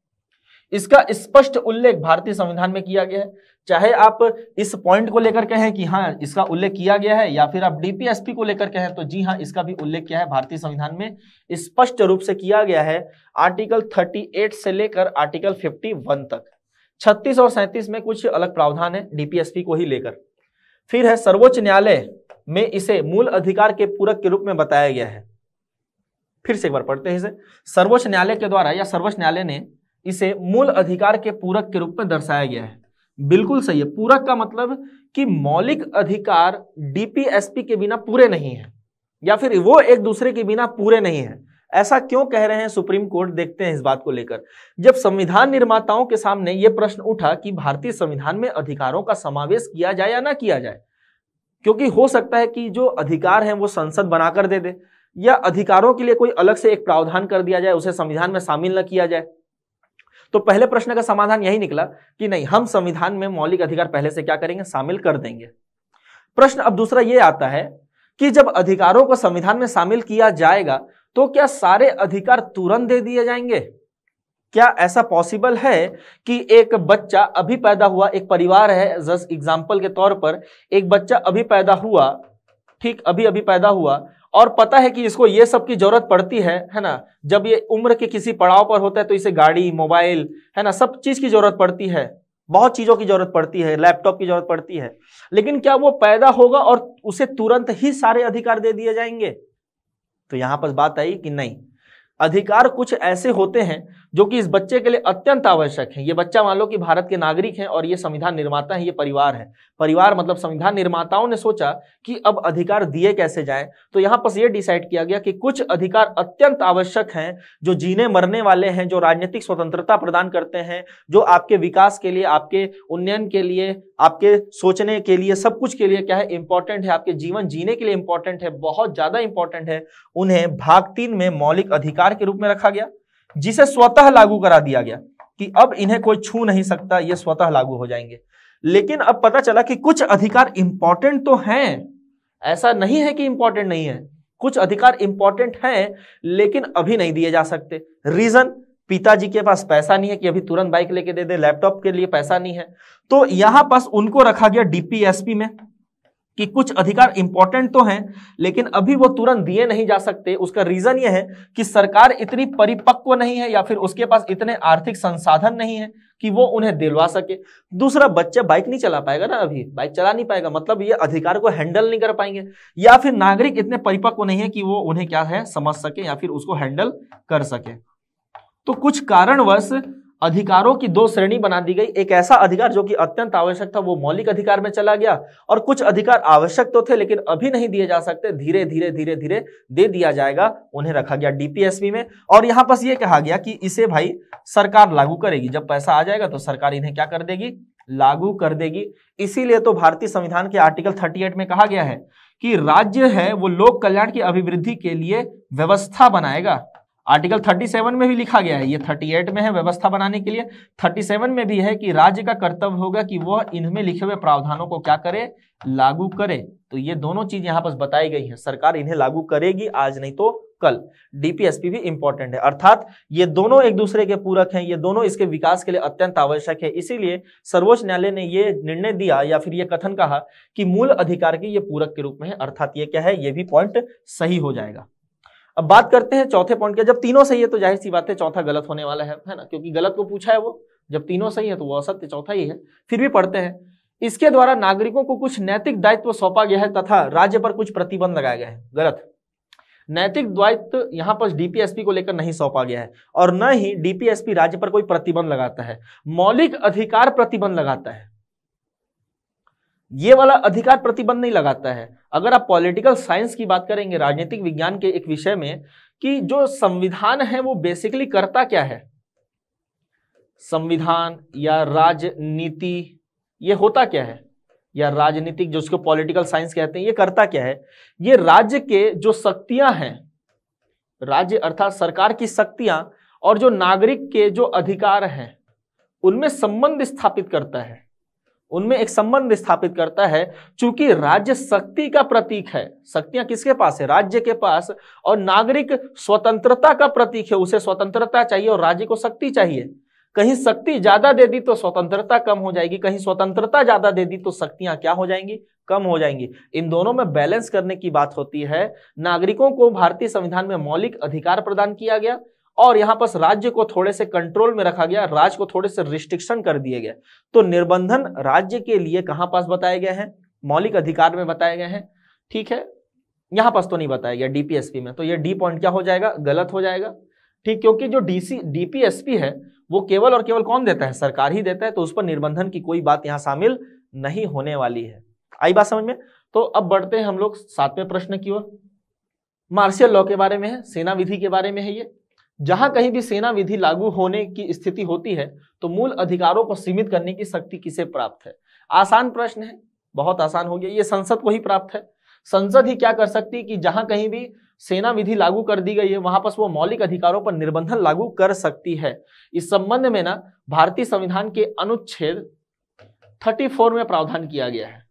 इसका स्पष्ट उल्लेख भारतीय संविधान में किया गया है चाहे आप इस पॉइंट को लेकर कहें कि हाँ इसका उल्लेख किया गया है या फिर आप डीपीएसपी को लेकर कहें तो जी हाँ इसका भी उल्लेख किया है भारतीय संविधान में स्पष्ट रूप से किया गया है आर्टिकल 38 से लेकर आर्टिकल 51 तक 36 और 37 में कुछ अलग प्रावधान है डीपीएसपी को ही लेकर फिर है सर्वोच्च न्यायालय में इसे मूल अधिकार के पूरक के रूप में बताया गया है फिर से एक बार पढ़ते हैं इसे सर्वोच्च न्यायालय के द्वारा या सर्वोच्च न्यायालय ने इसे मूल अधिकार के पूरक के रूप में दर्शाया गया है बिल्कुल सही है पूरक का मतलब कि मौलिक अधिकार डीपीएसपी के बिना पूरे नहीं है या फिर वो एक दूसरे के बिना पूरे नहीं है ऐसा क्यों कह रहे हैं सुप्रीम कोर्ट देखते हैं इस बात को लेकर जब संविधान निर्माताओं के सामने यह प्रश्न उठा कि भारतीय संविधान में अधिकारों का समावेश किया जाए या ना किया जाए क्योंकि हो सकता है कि जो अधिकार है वो संसद बनाकर दे दे या अधिकारों के लिए कोई अलग से एक प्रावधान कर दिया जाए उसे संविधान में शामिल न किया जाए तो पहले प्रश्न का समाधान यही निकला कि नहीं हम संविधान में मौलिक अधिकार पहले से क्या करेंगे शामिल कर देंगे प्रश्न अब दूसरा ये आता है कि जब अधिकारों को संविधान में शामिल किया जाएगा तो क्या सारे अधिकार तुरंत दे दिए जाएंगे क्या ऐसा पॉसिबल है कि एक बच्चा अभी पैदा हुआ एक परिवार है जस्ट एग्जाम्पल के तौर पर एक बच्चा अभी पैदा हुआ ठीक अभी अभी पैदा हुआ और पता है कि इसको ये सब की जरूरत पड़ती है है ना जब ये उम्र के किसी पड़ाव पर होता है तो इसे गाड़ी मोबाइल है ना सब चीज की जरूरत पड़ती है बहुत चीजों की जरूरत पड़ती है लैपटॉप की जरूरत पड़ती है लेकिन क्या वो पैदा होगा और उसे तुरंत ही सारे अधिकार दे दिए जाएंगे तो यहां पर बात आई कि नहीं अधिकार कुछ ऐसे होते हैं जो कि इस बच्चे के लिए अत्यंत आवश्यक हैं ये बच्चा मान लो कि भारत के नागरिक हैं और ये संविधान निर्माता है ये परिवार है परिवार मतलब संविधान निर्माताओं ने सोचा कि अब अधिकार दिए कैसे जाए तो यहाँ पर ये डिसाइड किया गया कि कुछ अधिकार अत्यंत आवश्यक हैं जो जीने मरने वाले हैं जो राजनीतिक स्वतंत्रता प्रदान करते हैं जो आपके विकास के लिए आपके उन्नयन के लिए आपके सोचने के लिए सब कुछ के लिए क्या है इंपॉर्टेंट है आपके जीवन जीने के लिए इंपॉर्टेंट है बहुत ज्यादा इंपॉर्टेंट है उन्हें भाग तीन में मौलिक अधिकार अधिकार के रूप में रखा गया जिसे स्वतः लागू करा दिया गया कि अब इन्हें कोई छू नहीं सकता ये स्वतः लागू हो जाएंगे लेकिन अब पता चला कि कुछ अधिकार इंपॉर्टेंट तो हैं ऐसा नहीं है कि इंपॉर्टेंट नहीं है कुछ अधिकार इंपॉर्टेंट हैं लेकिन अभी नहीं दिए जा सकते रीजन पिताजी के पास पैसा नहीं है कि अभी तुरंत बाइक लेके दे दे लैपटॉप के लिए पैसा नहीं है तो यहां पास उनको रखा गया डीपीएसपी में कि कुछ अधिकार इंपॉर्टेंट तो हैं लेकिन अभी वो तुरंत दिए नहीं जा सकते उसका रीजन ये है कि सरकार इतनी परिपक्व नहीं है या फिर उसके पास इतने आर्थिक संसाधन नहीं है कि वो उन्हें दिलवा सके दूसरा बच्चा बाइक नहीं चला पाएगा ना अभी बाइक चला नहीं पाएगा मतलब ये अधिकार को हैंडल नहीं कर पाएंगे या फिर नागरिक इतने परिपक्व नहीं है कि वो उन्हें क्या है समझ सके या फिर उसको हैंडल कर सके तो कुछ कारणवश अधिकारों की दो श्रेणी बना दी गई एक ऐसा अधिकार जो कि अत्यंत आवश्यक था वो मौलिक अधिकार में चला गया और कुछ अधिकार आवश्यक तो थे लेकिन अभी नहीं दिए जा सकते धीरे धीरे धीरे धीरे दे दिया जाएगा उन्हें रखा गया डीपीएसपी में और यहां पर यह कहा गया कि इसे भाई सरकार लागू करेगी जब पैसा आ जाएगा तो सरकार इन्हें क्या कर देगी लागू कर देगी इसीलिए तो भारतीय संविधान के आर्टिकल थर्टी में कहा गया है कि राज्य है वो लोक कल्याण की अभिवृद्धि के लिए व्यवस्था बनाएगा आर्टिकल 37 में भी लिखा गया है ये 38 में है व्यवस्था बनाने के लिए 37 में भी है कि राज्य का कर्तव्य होगा कि वह इनमें लिखे हुए प्रावधानों को क्या करे लागू करे तो ये दोनों चीज यहाँ पर बताई गई है सरकार इन्हें लागू करेगी आज नहीं तो कल डीपीएसपी भी इंपॉर्टेंट है अर्थात ये दोनों एक दूसरे के पूरक हैं ये दोनों इसके विकास के लिए अत्यंत आवश्यक है इसीलिए सर्वोच्च न्यायालय ने ये निर्णय दिया या फिर ये कथन कहा कि मूल अधिकार के ये पूरक के रूप में है अर्थात ये क्या है ये भी पॉइंट सही हो जाएगा अब बात करते हैं चौथे पॉइंट के जब तीनों सही है तो जाहिर सी बात है चौथा गलत होने वाला है है ना क्योंकि गलत को पूछा है वो जब तीनों सही है तो वो असत्य चौथा ही है फिर भी पढ़ते हैं इसके द्वारा नागरिकों को कुछ नैतिक दायित्व सौंपा गया है तथा राज्य पर कुछ प्रतिबंध लगाए गए हैं गलत नैतिक दायित्व यहाँ पर डीपीएसपी को लेकर नहीं सौंपा गया है और न ही डीपीएसपी राज्य पर कोई प्रतिबंध लगाता है मौलिक अधिकार प्रतिबंध लगाता है ये वाला अधिकार प्रतिबंध नहीं लगाता है अगर आप पॉलिटिकल साइंस की बात करेंगे राजनीतिक विज्ञान के एक विषय में कि जो संविधान है वो बेसिकली करता क्या है संविधान या राजनीति ये होता क्या है या राजनीतिक जो उसको पॉलिटिकल साइंस कहते हैं ये करता क्या है ये राज्य के जो शक्तियां हैं राज्य अर्थात सरकार की शक्तियां और जो नागरिक के जो अधिकार हैं उनमें संबंध स्थापित करता है उनमें एक संबंध स्थापित करता है चूंकि राज्य शक्ति का प्रतीक है शक्तियां किसके पास है राज्य के पास और नागरिक स्वतंत्रता का प्रतीक है उसे स्वतंत्रता चाहिए और राज्य को शक्ति चाहिए कहीं शक्ति ज्यादा दे दी तो स्वतंत्रता कम हो जाएगी कहीं स्वतंत्रता ज्यादा दे दी तो शक्तियां क्या हो जाएंगी कम हो जाएंगी इन दोनों में बैलेंस करने की बात होती है नागरिकों को भारतीय संविधान में मौलिक अधिकार प्रदान किया गया और यहाँ पर राज्य को थोड़े से कंट्रोल में रखा गया राज्य को थोड़े से रिस्ट्रिक्शन कर दिए गए तो निर्बंधन राज्य के लिए कहां पास बताए गए हैं मौलिक अधिकार में बताए गए हैं ठीक है यहाँ पास तो नहीं बताया गया डीपीएसपी में तो ये डी पॉइंट क्या हो जाएगा गलत हो जाएगा ठीक क्योंकि जो डीसी डीपीएसपी है वो केवल और केवल कौन देता है सरकार ही देता है तो उस पर निर्बंधन की कोई बात यहाँ शामिल नहीं होने वाली है आई बात समझ में तो अब बढ़ते हैं हम लोग सातवें प्रश्न की ओर मार्शियल लॉ के बारे में है सेना विधि के बारे में है ये जहां कहीं भी सेना विधि लागू होने की स्थिति होती है तो मूल अधिकारों को सीमित करने की शक्ति किसे प्राप्त है आसान प्रश्न है बहुत आसान हो गया ये संसद को ही प्राप्त है संसद ही क्या कर सकती है कि जहां कहीं भी सेना विधि लागू कर दी गई है वहां पर वो मौलिक अधिकारों पर निर्बंधन लागू कर सकती है इस संबंध में ना भारतीय संविधान के अनुच्छेद 34 में प्रावधान किया गया है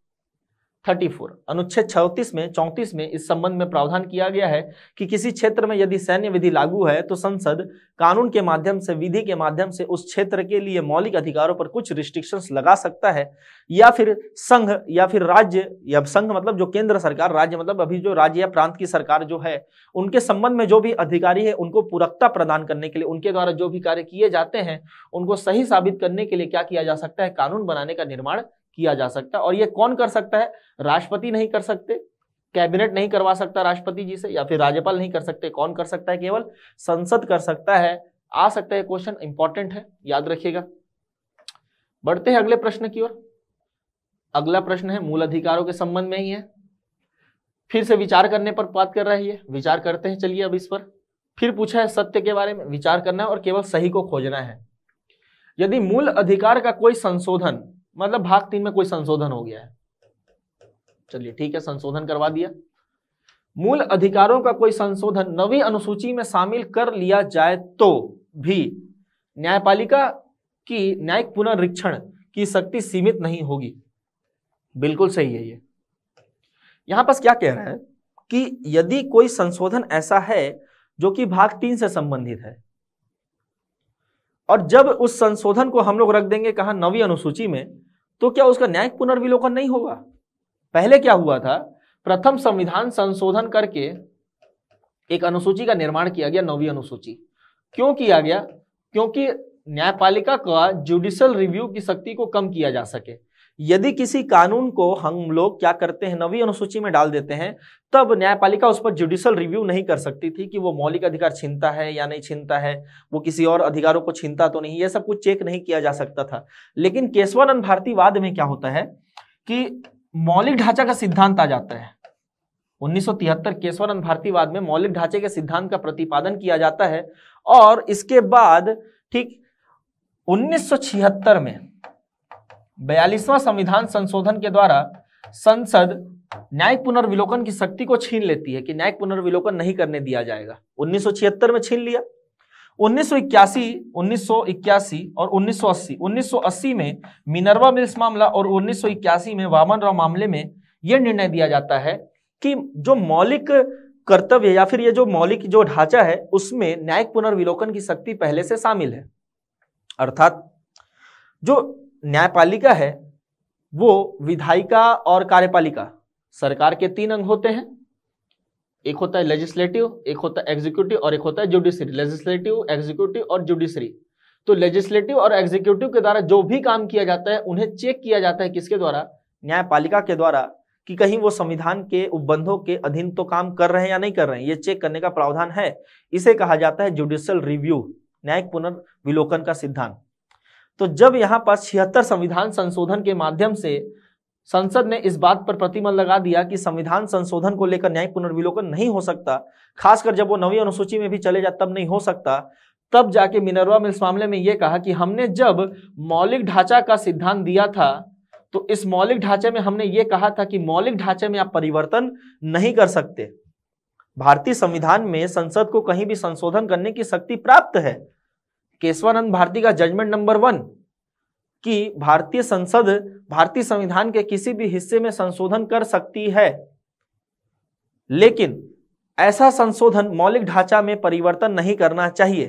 34 अनुच्छेद 36 में 34 में इस संबंध में प्रावधान किया गया है कि किसी क्षेत्र में यदि सैन्य विधि लागू है तो संसद कानून के माध्यम से विधि के माध्यम से उस क्षेत्र के लिए मौलिक अधिकारों पर कुछ रिस्ट्रिक्शंस लगा सकता है या फिर संघ या फिर राज्य या संघ मतलब जो केंद्र सरकार राज्य मतलब अभी जो राज्य या प्रांत की सरकार जो है उनके संबंध में जो भी अधिकारी है उनको पूरकता प्रदान करने के लिए उनके द्वारा जो भी कार्य किए जाते हैं उनको सही साबित करने के लिए क्या किया जा सकता है कानून बनाने का निर्माण किया जा सकता है और ये कौन कर सकता है राष्ट्रपति नहीं कर सकते कैबिनेट नहीं करवा सकता राष्ट्रपति जी से या फिर राज्यपाल नहीं कर सकते कौन कर सकता है केवल संसद कर सकता है आ सकता है क्वेश्चन इंपॉर्टेंट है याद रखिएगा बढ़ते हैं अगले प्रश्न की ओर अगला प्रश्न है मूल अधिकारों के संबंध में ही है फिर से विचार करने पर बात कर रहा है ये विचार करते हैं चलिए अब इस पर फिर पूछा है सत्य के बारे में विचार करना है और केवल सही को खोजना है यदि मूल अधिकार का कोई संशोधन मतलब भाग तीन में कोई संशोधन हो गया है चलिए ठीक है संशोधन करवा दिया मूल अधिकारों का कोई संशोधन नवी अनुसूची में शामिल कर लिया जाए तो भी न्यायपालिका की न्यायिक पुनरीक्षण की शक्ति सीमित नहीं होगी बिल्कुल सही है ये यहां पर क्या कह रहे हैं कि यदि कोई संशोधन ऐसा है जो कि भाग तीन से संबंधित है और जब उस संशोधन को हम लोग रख देंगे कहा नवी अनुसूची में तो क्या उसका न्यायिक पुनर्विलोकन नहीं होगा पहले क्या हुआ था प्रथम संविधान संशोधन करके एक अनुसूची का निर्माण किया गया नौवीं अनुसूची क्यों किया गया क्योंकि न्यायपालिका का जुडिशल रिव्यू की शक्ति को कम किया जा सके यदि किसी कानून को हम लोग क्या करते हैं नवी अनुसूची में डाल देते हैं तब न्यायपालिका उस पर जुडिशल रिव्यू नहीं कर सकती थी कि वो मौलिक अधिकार छीनता है या नहीं छीनता है वो किसी और अधिकारों को छीनता तो नहीं ये सब कुछ चेक नहीं किया जा सकता था लेकिन केशवानंद भारती वाद में क्या होता है कि मौलिक ढांचा का सिद्धांत आ जाता है 1973 केशवानंद भारतीवाद में मौलिक ढांचे के सिद्धांत का प्रतिपादन किया जाता है और इसके बाद ठीक 1976 में बयालीसवां संविधान संशोधन के द्वारा संसद न्यायिक पुनर्विलोकन की शक्ति को छीन लेती है कि न्यायिक पुनर्विलोकन नहीं करने दिया जाएगा उन्नीस में छीन लिया सौ 1981 और 1980, 1980 में मिनरवा मिल्स मामला और इक्यासी में वामन राव मामले में यह निर्णय दिया जाता है कि जो मौलिक कर्तव्य या फिर ये जो मौलिक जो ढांचा है उसमें न्यायिक पुनर्विलोकन की शक्ति पहले से शामिल है अर्थात जो न्यायपालिका है वो विधायिका और कार्यपालिका सरकार के तीन अंग होते हैं एक होता है लेजिस्लेटिव एक होता है एग्जीक्यूटिव और एक होता है जुडिशरी लेजिस्लेटिव एग्जीक्यूटिव और जुडिशरी तो लेजिस्लेटिव और एग्जीक्यूटिव के द्वारा जो भी काम किया जाता है उन्हें चेक किया जाता है किसके द्वारा न्यायपालिका के द्वारा कि कहीं वो संविधान के उपबंधों के अधीन तो काम कर रहे हैं या नहीं कर रहे हैं ये चेक करने का प्रावधान है इसे कहा जाता है जुडिशियल रिव्यू न्यायिक पुनर्विलोकन का सिद्धांत तो जब यहाँ पर छिहत्तर संविधान संशोधन के माध्यम से संसद ने इस बात पर प्रतिबंध लगा दिया कि संविधान संशोधन को लेकर न्यायिक पुनर्विलोकन नहीं हो सकता खासकर जब वो नवी अनुसूची में भी चले जाए तब नहीं हो सकता तब जाके मिनरवा मिल्स मामले में यह कहा कि हमने जब मौलिक ढांचा का सिद्धांत दिया था तो इस मौलिक ढांचे में हमने ये कहा था कि मौलिक ढांचे में आप परिवर्तन नहीं कर सकते भारतीय संविधान में संसद को कहीं भी संशोधन करने की शक्ति प्राप्त है केशवानंद भारती का जजमेंट नंबर वन कि भारतीय संसद भारतीय संविधान के किसी भी हिस्से में संशोधन कर सकती है लेकिन ऐसा संशोधन मौलिक ढांचा में परिवर्तन नहीं करना चाहिए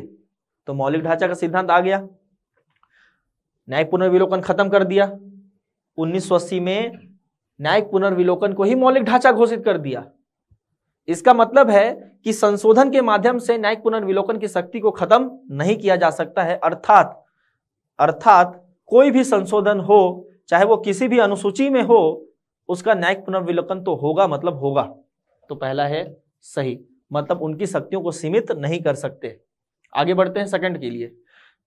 तो मौलिक ढांचा का सिद्धांत आ गया न्यायिक पुनर्विलोकन खत्म कर दिया उन्नीस में न्यायिक पुनर्विलोकन को ही मौलिक ढांचा घोषित कर दिया इसका मतलब है कि संशोधन के माध्यम से न्यायिक पुनर्विलोकन की शक्ति को खत्म नहीं किया जा सकता है अर्थात अर्थात कोई भी संशोधन हो चाहे वो किसी भी अनुसूची में हो उसका न्यायिक पुनर्विलोकन तो होगा मतलब होगा तो पहला है सही मतलब उनकी शक्तियों को सीमित नहीं कर सकते आगे बढ़ते हैं सेकंड के लिए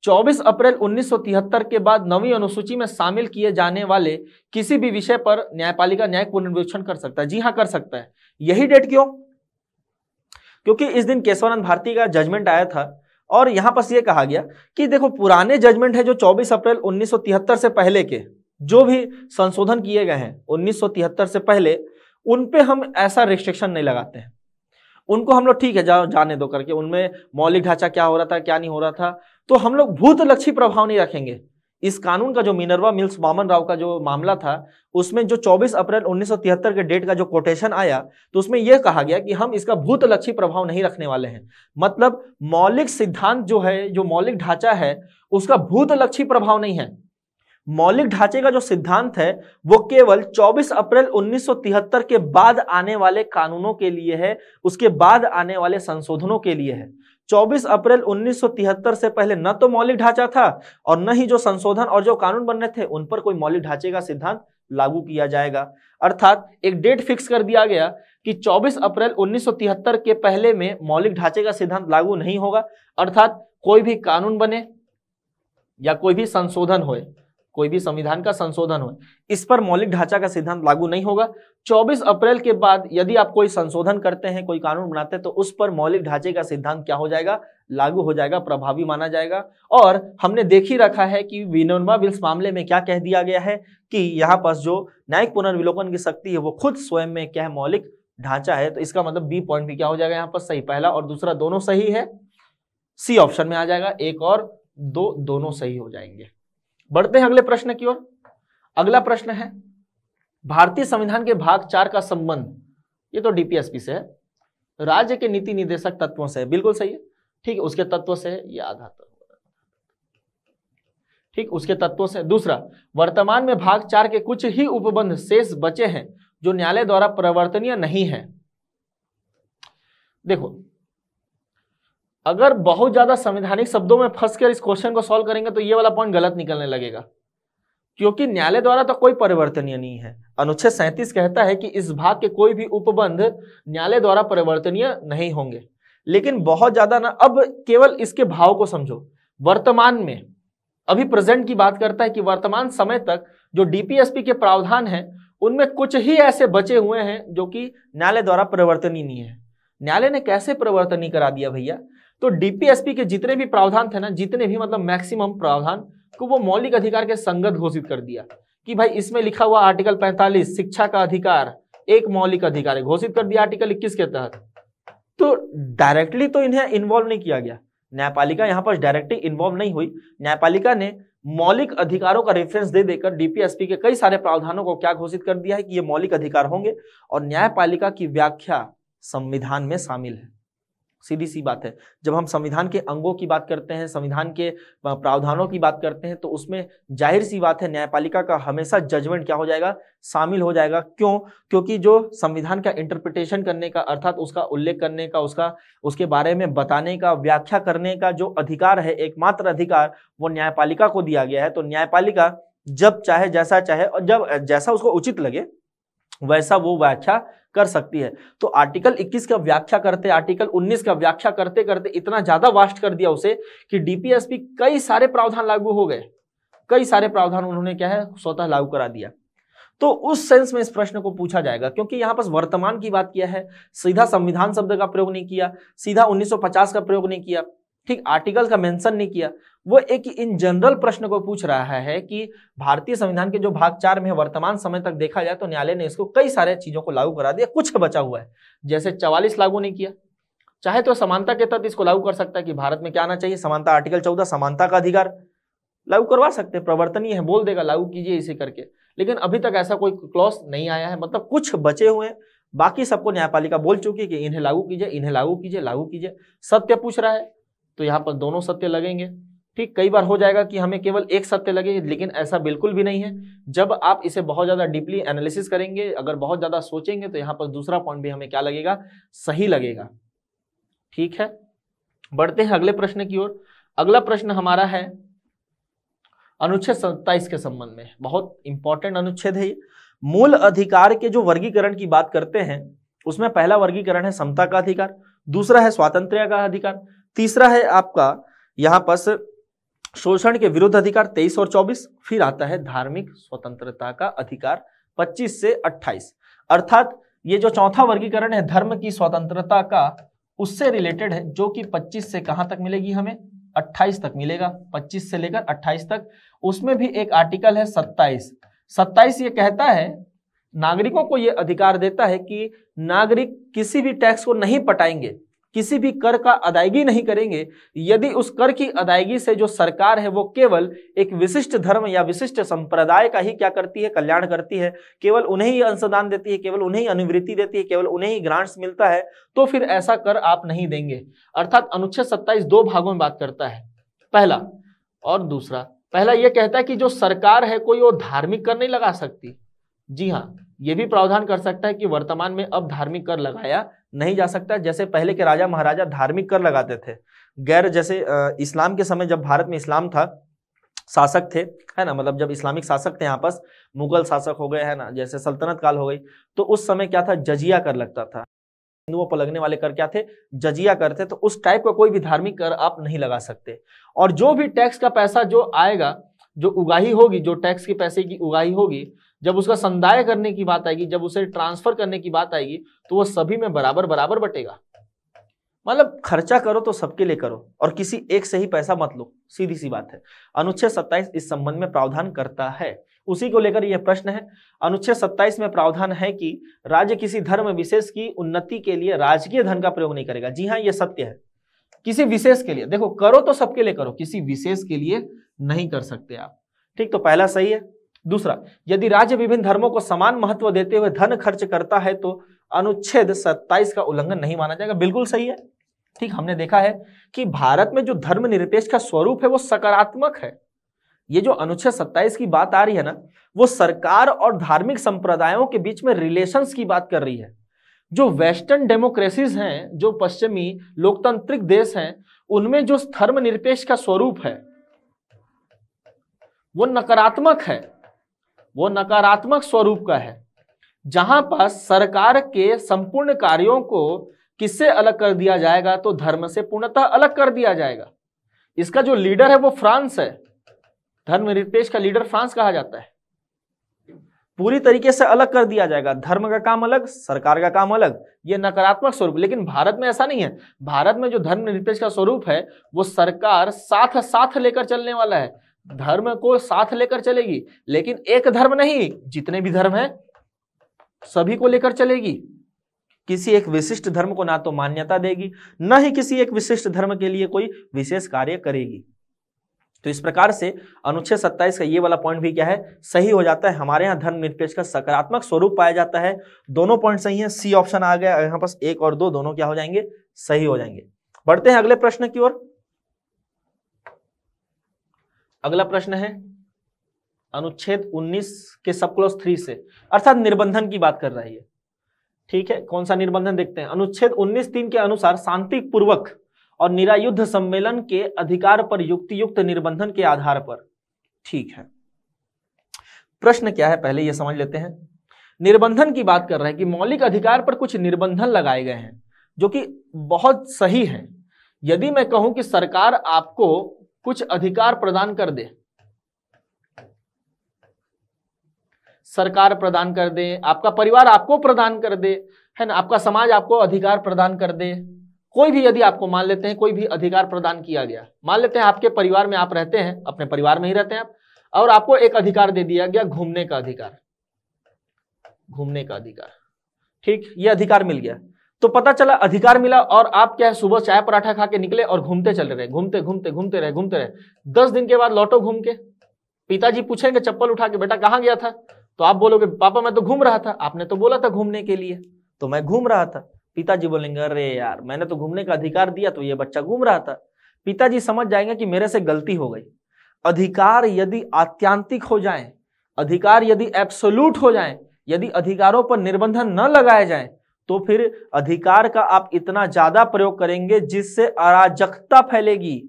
24 अप्रैल 1973 के बाद नवी अनुसूची में शामिल किए जाने वाले किसी भी विषय पर न्यायपालिका न्यायिक पुनर्वेक्षण कर सकता है जी हाँ कर सकता है यही डेट क्यों क्योंकि इस दिन केशवानंद भारती का जजमेंट आया था और यहां पर यह कहा गया कि देखो पुराने जजमेंट है जो 24 अप्रैल 1973 से पहले के जो भी संशोधन किए गए हैं 1973 से पहले उन पे हम ऐसा रिस्ट्रिक्शन नहीं लगाते हैं उनको हम लोग ठीक है जा, जाने दो करके उनमें मौलिक ढांचा क्या हो रहा था क्या नहीं हो रहा था तो हम लोग भूत लक्षी प्रभाव नहीं रखेंगे इस कानून का जो मिनरवा मिल्स वामन राव का जो मामला था उसमें जो 24 अप्रैल 1973 के डेट का जो कोटेशन आया तो उसमें यह कहा गया कि हम इसका लक्ष्य प्रभाव नहीं रखने वाले हैं मतलब मौलिक सिद्धांत जो है जो मौलिक ढांचा है उसका भूतलक्षी प्रभाव नहीं है मौलिक ढांचे का जो सिद्धांत है वो केवल 24 अप्रैल 1973 के बाद आने वाले कानूनों के लिए है उसके बाद आने वाले संशोधनों के लिए है 24 अप्रैल 1973 से पहले न तो मौलिक ढांचा था और न ही जो संशोधन और जो कानून बनने थे उन पर कोई मौलिक ढांचे का सिद्धांत लागू किया जाएगा अर्थात एक डेट फिक्स कर दिया गया कि 24 अप्रैल 1973 के पहले में मौलिक ढांचे का सिद्धांत लागू नहीं होगा अर्थात कोई भी कानून बने या कोई भी संशोधन होए कोई भी संविधान का संशोधन हो इस पर मौलिक ढांचा का सिद्धांत लागू नहीं होगा 24 अप्रैल के बाद यदि आप कोई संशोधन करते हैं कोई कानून बनाते हैं तो उस पर मौलिक ढांचे का सिद्धांत क्या हो जाएगा लागू हो जाएगा प्रभावी माना जाएगा और हमने देख ही रखा है कि विनोर्मा बिल्स मामले में क्या कह दिया गया है कि यहाँ पास जो न्यायिक पुनर्विलोकन की शक्ति है वो खुद स्वयं में क्या है मौलिक ढांचा है तो इसका मतलब बी पॉइंट भी क्या हो जाएगा यहाँ पर सही पहला और दूसरा दोनों सही है सी ऑप्शन में आ जाएगा एक और दो दोनों सही हो जाएंगे बढ़ते हैं अगले प्रश्न की ओर अगला प्रश्न है भारतीय संविधान के भाग चार का संबंध ये तो डीपीएसपी से है राज्य के नीति निदेशक तत्वों से है बिल्कुल सही है ठीक है उसके तत्व से है ये आधा तो ठीक उसके तत्वों से दूसरा वर्तमान में भाग चार के कुछ ही उपबंध शेष बचे हैं जो न्यायालय द्वारा प्रवर्तनीय नहीं है देखो अगर बहुत ज्यादा संवैधानिक शब्दों में फंस कर इस क्वेश्चन को सॉल्व करेंगे तो ये वाला पॉइंट गलत निकलने लगेगा क्योंकि न्यायालय द्वारा तो कोई परिवर्तनीय नहीं है अनुच्छेद सैंतीस कहता है कि इस भाग के कोई भी उपबंध न्यायालय द्वारा परिवर्तनीय नहीं होंगे लेकिन बहुत ज्यादा ना अब केवल इसके भाव को समझो वर्तमान में अभी प्रेजेंट की बात करता है कि वर्तमान समय तक जो डीपीएसपी के प्रावधान हैं उनमें कुछ ही ऐसे बचे हुए हैं जो कि न्यायालय द्वारा परिवर्तनीय नहीं है न्यायालय ने कैसे परिवर्तनीय करा दिया भैया तो डीपीएसपी के जितने भी प्रावधान थे ना जितने भी मतलब मैक्सिमम प्रावधान को वो मौलिक अधिकार के संगत घोषित कर दिया कि भाई इसमें लिखा हुआ आर्टिकल 45 शिक्षा का अधिकार एक मौलिक अधिकार है घोषित कर दिया आर्टिकल 21 के तहत तो डायरेक्टली तो इन्हें इन्वॉल्व नहीं किया गया न्यायपालिका यहाँ पर डायरेक्टली इन्वॉल्व नहीं हुई न्यायपालिका ने मौलिक अधिकारों का रेफरेंस दे देकर डीपीएसपी के कई सारे प्रावधानों को क्या घोषित कर दिया है कि ये मौलिक अधिकार होंगे और न्यायपालिका की व्याख्या संविधान में शामिल है सीधी सी बात है जब हम संविधान के अंगों की बात करते हैं संविधान के प्रावधानों की बात करते हैं तो उसमें जाहिर सी बात है न्यायपालिका का हमेशा जजमेंट क्या हो जाएगा शामिल हो जाएगा क्यों क्योंकि जो संविधान का इंटरप्रिटेशन करने का अर्थात उसका उल्लेख करने का उसका उसके बारे में बताने का व्याख्या करने का जो अधिकार है एकमात्र अधिकार वो न्यायपालिका को दिया गया है तो न्यायपालिका जब चाहे जैसा चाहे और जब जैसा उसको उचित लगे वैसा वो व्याख्या कर सकती है तो आर्टिकल 21 का व्याख्या करते आर्टिकल 19 का व्याख्या करते करते इतना ज्यादा वास्ट कर दिया उसे कि डीपीएसपी कई सारे प्रावधान लागू हो गए कई सारे प्रावधान उन्होंने क्या है स्वतः लागू करा दिया तो उस सेंस में इस प्रश्न को पूछा जाएगा क्योंकि यहां पर वर्तमान की बात किया है सीधा संविधान शब्द का प्रयोग नहीं किया सीधा 1950 का प्रयोग नहीं किया ठीक आर्टिकल का मेंशन नहीं किया वो एक इन जनरल प्रश्न को पूछ रहा है कि भारतीय संविधान के जो भाग चार में वर्तमान समय तक देखा जाए तो न्यायालय ने इसको कई सारे चीजों को लागू करा दिया कुछ बचा हुआ है जैसे चवालीस लागू नहीं किया चाहे तो समानता के तहत इसको लागू कर सकता है कि भारत में क्या आना चाहिए समानता आर्टिकल चौदह समानता का अधिकार लागू करवा सकते हैं प्रवर्तनीय है बोल देगा लागू कीजिए इसे करके लेकिन अभी तक ऐसा कोई क्लॉस नहीं आया है मतलब कुछ बचे हुए बाकी सबको न्यायपालिका बोल चुकी है कि इन्हें लागू कीजिए इन्हें लागू कीजिए लागू कीजिए सत्य पूछ रहा है तो यहाँ पर दोनों सत्य लगेंगे ठीक कई बार हो जाएगा कि हमें केवल एक सत्य लगे लेकिन ऐसा बिल्कुल भी नहीं है जब आप इसे बहुत ज़्यादा डीपली एनालिसिस करेंगे अगर बहुत ज़्यादा सोचेंगे तो यहाँ पर दूसरा पॉइंट भी हमें क्या लगेगा सही लगेगा ठीक है बढ़ते हैं अगले प्रश्न की ओर अगला प्रश्न हमारा है अनुच्छेद सत्ताईस के संबंध में बहुत इंपॉर्टेंट अनुच्छेद है ये मूल अधिकार के जो वर्गीकरण की बात करते हैं उसमें पहला वर्गीकरण है समता का अधिकार दूसरा है स्वातंत्र का अधिकार तीसरा है आपका यहाँ पर शोषण के विरुद्ध अधिकार तेईस और चौबीस फिर आता है धार्मिक स्वतंत्रता का अधिकार पच्चीस से अट्ठाईस अर्थात ये जो चौथा वर्गीकरण है धर्म की स्वतंत्रता का उससे रिलेटेड है जो कि 25 से कहां तक मिलेगी हमें 28 तक मिलेगा 25 से लेकर 28 तक उसमें भी एक आर्टिकल है 27 27 ये कहता है नागरिकों को यह अधिकार देता है कि नागरिक किसी भी टैक्स को नहीं पटाएंगे किसी भी कर का अदायगी नहीं करेंगे यदि उस कर की अदायगी से जो सरकार है वो केवल एक विशिष्ट धर्म या विशिष्ट संप्रदाय का ही क्या करती है कल्याण करती है केवल उन्हें ही अंशदान देती है केवल उन्हें ही अनुवृत्ति देती है केवल उन्हें ही ग्रांट्स मिलता है तो फिर ऐसा कर आप नहीं देंगे अर्थात अनुच्छेद सत्ताईस दो भागों में बात करता है पहला और दूसरा पहला यह कहता है कि जो सरकार है कोई वो धार्मिक कर नहीं लगा सकती जी हाँ यह भी प्रावधान कर सकता है कि वर्तमान में अब धार्मिक कर लगाया नहीं जा सकता जैसे पहले के राजा महाराजा धार्मिक कर लगाते थे गैर जैसे इस्लाम के समय जब भारत में इस्लाम था शासक थे है ना मतलब जब इस्लामिक शासक थे यहाँ पास मुगल शासक हो गए है ना जैसे सल्तनत काल हो गई तो उस समय क्या था जजिया कर लगता था हिंदुओं पर लगने वाले कर क्या थे जजिया कर थे तो उस टाइप का कोई भी धार्मिक कर आप नहीं लगा सकते और जो भी टैक्स का पैसा जो आएगा जो उगाही होगी जो टैक्स के पैसे की उगाही होगी जब उसका संदाय करने की बात आएगी जब उसे ट्रांसफर करने की बात आएगी तो वो सभी में बराबर बराबर बटेगा मतलब खर्चा करो तो सबके लिए करो और किसी एक से ही पैसा मत लो सीधी सी बात है अनुच्छेद सत्ताईस इस संबंध में प्रावधान करता है उसी को लेकर यह प्रश्न है अनुच्छेद सत्ताईस में प्रावधान है कि राज्य किसी धर्म विशेष की उन्नति के लिए राजकीय धन का प्रयोग नहीं करेगा जी हाँ यह सत्य है किसी विशेष के लिए देखो करो तो सबके लिए करो किसी विशेष के लिए नहीं कर सकते आप ठीक तो पहला सही है दूसरा यदि राज्य विभिन्न धर्मों को समान महत्व देते हुए धन खर्च करता है तो अनुच्छेद 27 का उल्लंघन नहीं माना जाएगा बिल्कुल सही है ठीक हमने देखा है कि भारत में जो धर्म निरपेक्ष का स्वरूप है वो सकारात्मक है ये जो अनुच्छेद 27 की बात आ रही है ना वो सरकार और धार्मिक संप्रदायों के बीच में रिलेशंस की बात कर रही है जो वेस्टर्न डेमोक्रेसीज हैं जो पश्चिमी लोकतांत्रिक देश हैं उनमें जो धर्मनिरपेक्ष का स्वरूप है वो नकारात्मक है वो नकारात्मक स्वरूप का है जहां पर सरकार के संपूर्ण कार्यों को किससे अलग कर दिया जाएगा तो धर्म से पूर्णतः अलग कर दिया जाएगा इसका जो लीडर है वो फ्रांस है धर्मनिरपेक्ष का लीडर फ्रांस कहा जाता है पूरी तरीके से अलग कर दिया जाएगा धर्म का काम अलग सरकार का काम अलग ये नकारात्मक स्वरूप लेकिन भारत में ऐसा नहीं है भारत में जो धर्मनिरपेक्ष का स्वरूप है वो सरकार साथ साथ लेकर चलने वाला है धर्म को साथ लेकर चलेगी लेकिन एक धर्म नहीं जितने भी धर्म हैं सभी को लेकर चलेगी किसी एक विशिष्ट धर्म को ना तो मान्यता देगी न ही किसी एक विशिष्ट धर्म के लिए कोई विशेष कार्य करेगी तो इस प्रकार से अनुच्छेद सत्ताईस का ये वाला पॉइंट भी क्या है सही हो जाता है हमारे यहाँ धर्म निरपेक्ष का सकारात्मक स्वरूप पाया जाता है दोनों पॉइंट सही है सी ऑप्शन आ गया यहाँ पास एक और दो दोनों क्या हो जाएंगे सही हो जाएंगे बढ़ते हैं अगले प्रश्न की ओर अगला प्रश्न है अनुच्छेद 19 के सब क्लॉज थ्री से अर्थात निर्बंधन की बात कर रही है ठीक है कौन सा निर्बंधन देखते हैं अनुच्छेद 19 तीन के अनुसार शांति पूर्वक और निरायुद्ध सम्मेलन के अधिकार पर युक्ति युक्त निर्बंधन के आधार पर ठीक है प्रश्न क्या है पहले यह समझ लेते हैं निर्बंधन की बात कर रहे हैं कि मौलिक अधिकार पर कुछ निर्बंधन लगाए गए हैं जो कि बहुत सही है यदि मैं कहूं कि सरकार आपको कुछ अधिकार प्रदान कर दे सरकार प्रदान कर दे आपका परिवार आपको प्रदान कर दे है ना आपका समाज आपको अधिकार प्रदान कर दे कोई भी यदि आपको मान लेते हैं कोई भी अधिकार प्रदान किया गया मान लेते हैं आपके परिवार में आप रहते हैं अपने परिवार में ही रहते हैं आप और आपको एक अधिकार दे दिया गया घूमने का अधिकार घूमने का अधिकार ठीक ये अधिकार मिल गया तो पता चला अधिकार मिला और आप क्या है सुबह चाय पराठा खा के निकले और घूमते चले रहे घूमते घूमते घूमते रहे घूमते रहे दस दिन के बाद लौटो घूम के पिताजी पूछेंगे चप्पल उठा के बेटा कहाँ गया था तो आप बोलोगे पापा मैं तो घूम रहा था आपने तो बोला था घूमने के लिए तो मैं घूम रहा था पिताजी बोलेंगे अरे यार मैंने तो घूमने का अधिकार दिया तो ये बच्चा घूम रहा था पिताजी समझ जाएंगे कि मेरे से गलती हो गई अधिकार यदि आत्यांतिक हो जाए अधिकार यदि एब्सोल्यूट हो जाए यदि अधिकारों पर निर्बंधन न लगाए जाए तो फिर अधिकार का आप इतना ज्यादा प्रयोग करेंगे जिससे अराजकता फैलेगी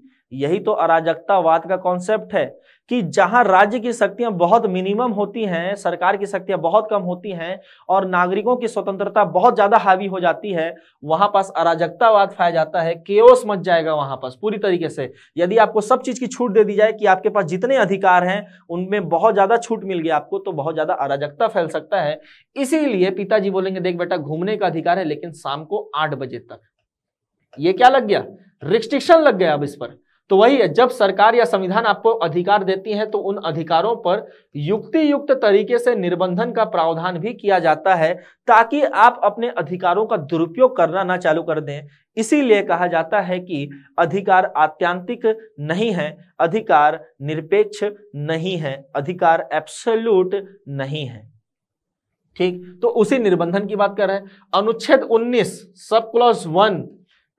यही तो अराजकतावाद का कॉन्सेप्ट है कि जहां राज्य की शक्तियां बहुत मिनिमम होती हैं सरकार की शक्तियां बहुत कम होती हैं और नागरिकों की स्वतंत्रता बहुत ज्यादा हावी हो जाती है वहां पास अराजकतावाद फैल जाता है केओस मच जाएगा वहां पास पूरी तरीके से यदि आपको सब चीज की छूट दे दी जाए कि आपके पास जितने अधिकार हैं उनमें बहुत ज्यादा छूट मिल गया आपको तो बहुत ज्यादा अराजकता फैल सकता है इसीलिए पिताजी बोलेंगे देख बेटा घूमने का अधिकार है लेकिन शाम को आठ बजे तक ये क्या लग गया रिस्ट्रिक्शन लग गया अब इस पर तो वही जब सरकार या संविधान आपको अधिकार देती है तो उन अधिकारों पर युक्ति युक्त तरीके से निर्बंधन का प्रावधान भी किया जाता है ताकि आप अपने अधिकारों का दुरुपयोग करना ना चालू कर दें इसीलिए कहा जाता है कि अधिकार आत्यांतिक नहीं है अधिकार निरपेक्ष नहीं है अधिकार एप्सल्यूट नहीं है ठीक तो उसी निर्बंधन की बात कर रहे हैं अनुच्छेद उन्नीस सब क्लॉज वन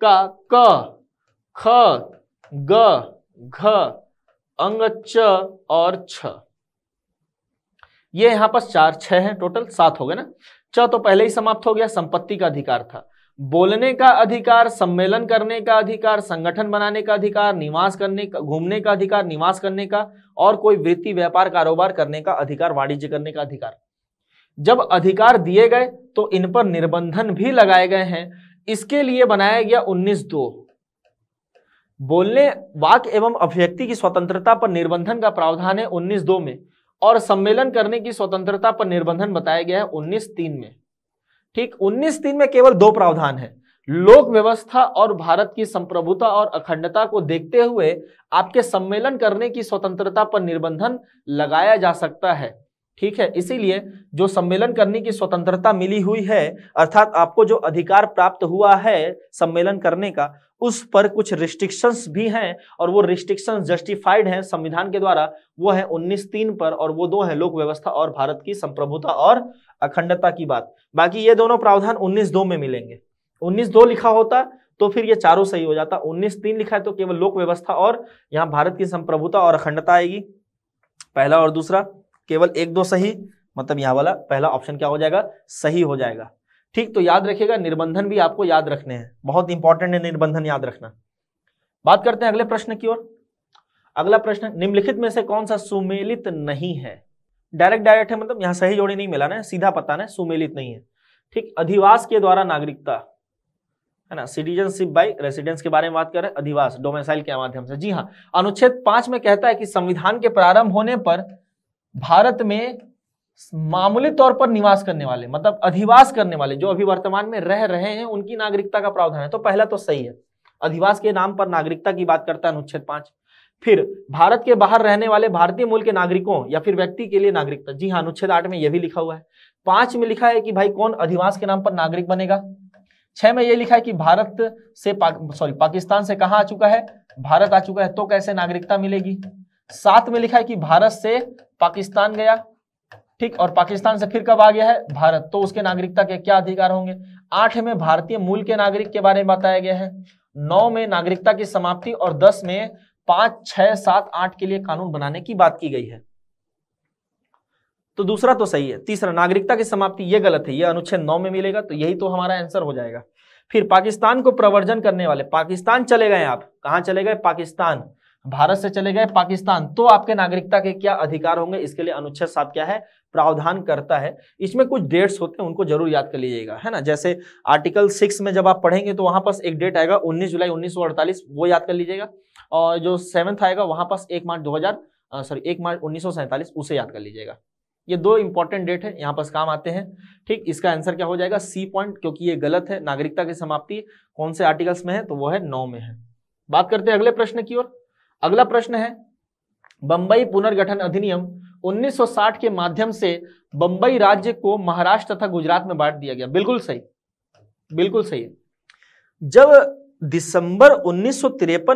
का क ख ग घ अंग च और छ ये यहां पर चार छह हैं टोटल सात हो गए ना च तो पहले ही समाप्त हो गया संपत्ति का अधिकार था बोलने का अधिकार सम्मेलन करने का अधिकार संगठन बनाने का अधिकार निवास करने का घूमने का अधिकार निवास करने का और कोई वृत्ति व्यापार कारोबार करने का अधिकार वाणिज्य करने का अधिकार जब अधिकार दिए गए तो इन पर निर्बंधन भी लगाए गए हैं इसके लिए बनाया गया उन्नीस दो बोलने वाक एवं अभिव्यक्ति की स्वतंत्रता पर निर्बंधन का प्रावधान है उन्नीस दो में और सम्मेलन करने की स्वतंत्रता पर निर्बंधन बताया गया है उन्नीस तीन में ठीक उन्नीस तीन में केवल दो प्रावधान है लोक व्यवस्था और भारत की संप्रभुता और अखंडता को देखते हुए आपके सम्मेलन करने की स्वतंत्रता पर निर्बंधन लगाया जा सकता है ठीक है इसीलिए जो सम्मेलन करने की स्वतंत्रता मिली हुई है अर्थात आपको जो अधिकार प्राप्त हुआ है सम्मेलन करने का उस पर कुछ रिस्ट्रिक्शंस भी हैं और वो रिस्ट्रिक्शंस जस्टिफाइड हैं संविधान के द्वारा वो है उन्नीस तीन पर और वो दो है लोक व्यवस्था और भारत की संप्रभुता और अखंडता की बात बाकी ये दोनों प्रावधान उन्नीस दो में मिलेंगे उन्नीस दो लिखा होता तो फिर ये चारों सही हो जाता उन्नीस तीन लिखा है तो केवल लोक व्यवस्था और यहाँ भारत की संप्रभुता और अखंडता आएगी पहला और दूसरा केवल एक दो सही मतलब यहाँ वाला पहला ऑप्शन क्या हो जाएगा सही हो जाएगा ठीक तो याद रखिएगा निर्बंधन भी आपको याद रखने हैं बहुत इंपॉर्टेंट है निर्बंधन याद रखना बात करते हैं अगले प्रश्न की ओर अगला प्रश्न निम्नलिखित में से कौन सा सुमेलित नहीं है डायरेक्ट डायरेक्ट है मतलब यहाँ सही जोड़ी नहीं मिला ना सीधा पता ना सुमेलित नहीं है ठीक अधिवास के द्वारा नागरिकता है ना सिटीजनशिप बाई रेसिडेंस के बारे में बात कर रहे हैं अधिवास डोमेसाइल के माध्यम से जी हाँ अनुच्छेद पांच में कहता है कि संविधान के प्रारंभ होने पर भारत में मामूली तौर पर निवास करने वाले मतलब अधिवास करने वाले जो अभी वर्तमान में रह रहे हैं उनकी नागरिकता का प्रावधान है तो पहला तो सही है अधिवास के नाम पर नागरिकता की बात करता है अनुच्छेद पांच फिर भारत के बाहर रहने वाले भारतीय मूल के नागरिकों या फिर व्यक्ति के लिए नागरिकता जी हाँ अनुच्छेद आठ में यह भी लिखा हुआ है पांच में लिखा है कि भाई कौन अधिवास के नाम पर नागरिक बनेगा छह में यह लिखा है कि भारत से पा, सॉरी पाकिस्तान से कहा आ चुका है भारत आ चुका है तो कैसे नागरिकता मिलेगी सात में लिखा है कि भारत से पाकिस्तान गया ठीक और पाकिस्तान से फिर कब आ गया है भारत तो उसके नागरिकता के क्या अधिकार होंगे आठ में भारतीय मूल के नागरिक के बारे में बताया गया है नौ में नागरिकता की समाप्ति और दस में पांच छह सात आठ के लिए कानून बनाने की बात की गई है तो दूसरा तो सही है तीसरा नागरिकता की समाप्ति ये गलत है ये अनुच्छेद नौ में मिलेगा तो यही तो हमारा आंसर हो जाएगा फिर पाकिस्तान को प्रवर्जन करने वाले पाकिस्तान चले गए आप कहा चले गए पाकिस्तान भारत से चले गए पाकिस्तान तो आपके नागरिकता के क्या अधिकार होंगे इसके लिए अनुच्छेद सात क्या है प्रावधान करता है इसमें कुछ डेट्स होते हैं उनको जरूर याद कर लीजिएगा है ना जैसे आर्टिकल सिक्स में जब आप पढ़ेंगे तो वहां पास एक डेट आएगा 19 जुलाई 1948 वो याद कर लीजिएगा और जो सेवन्थ आएगा वहां पास एक मार्च दो सॉरी एक मार्च उन्नीस उसे याद कर लीजिएगा ये दो इंपॉर्टेंट डेट है यहाँ पास काम आते हैं ठीक इसका आंसर क्या हो जाएगा सी पॉइंट क्योंकि ये गलत है नागरिकता की समाप्ति कौन से आर्टिकल्स में है तो वो है नौ में है बात करते हैं अगले प्रश्न की ओर अगला प्रश्न है बंबई पुनर्गठन अधिनियम 1960 के माध्यम से बंबई राज्य को महाराष्ट्र तथा गुजरात में बांट दिया गया बिल्कुल सही बिल्कुल सही है जब दिसंबर उन्नीस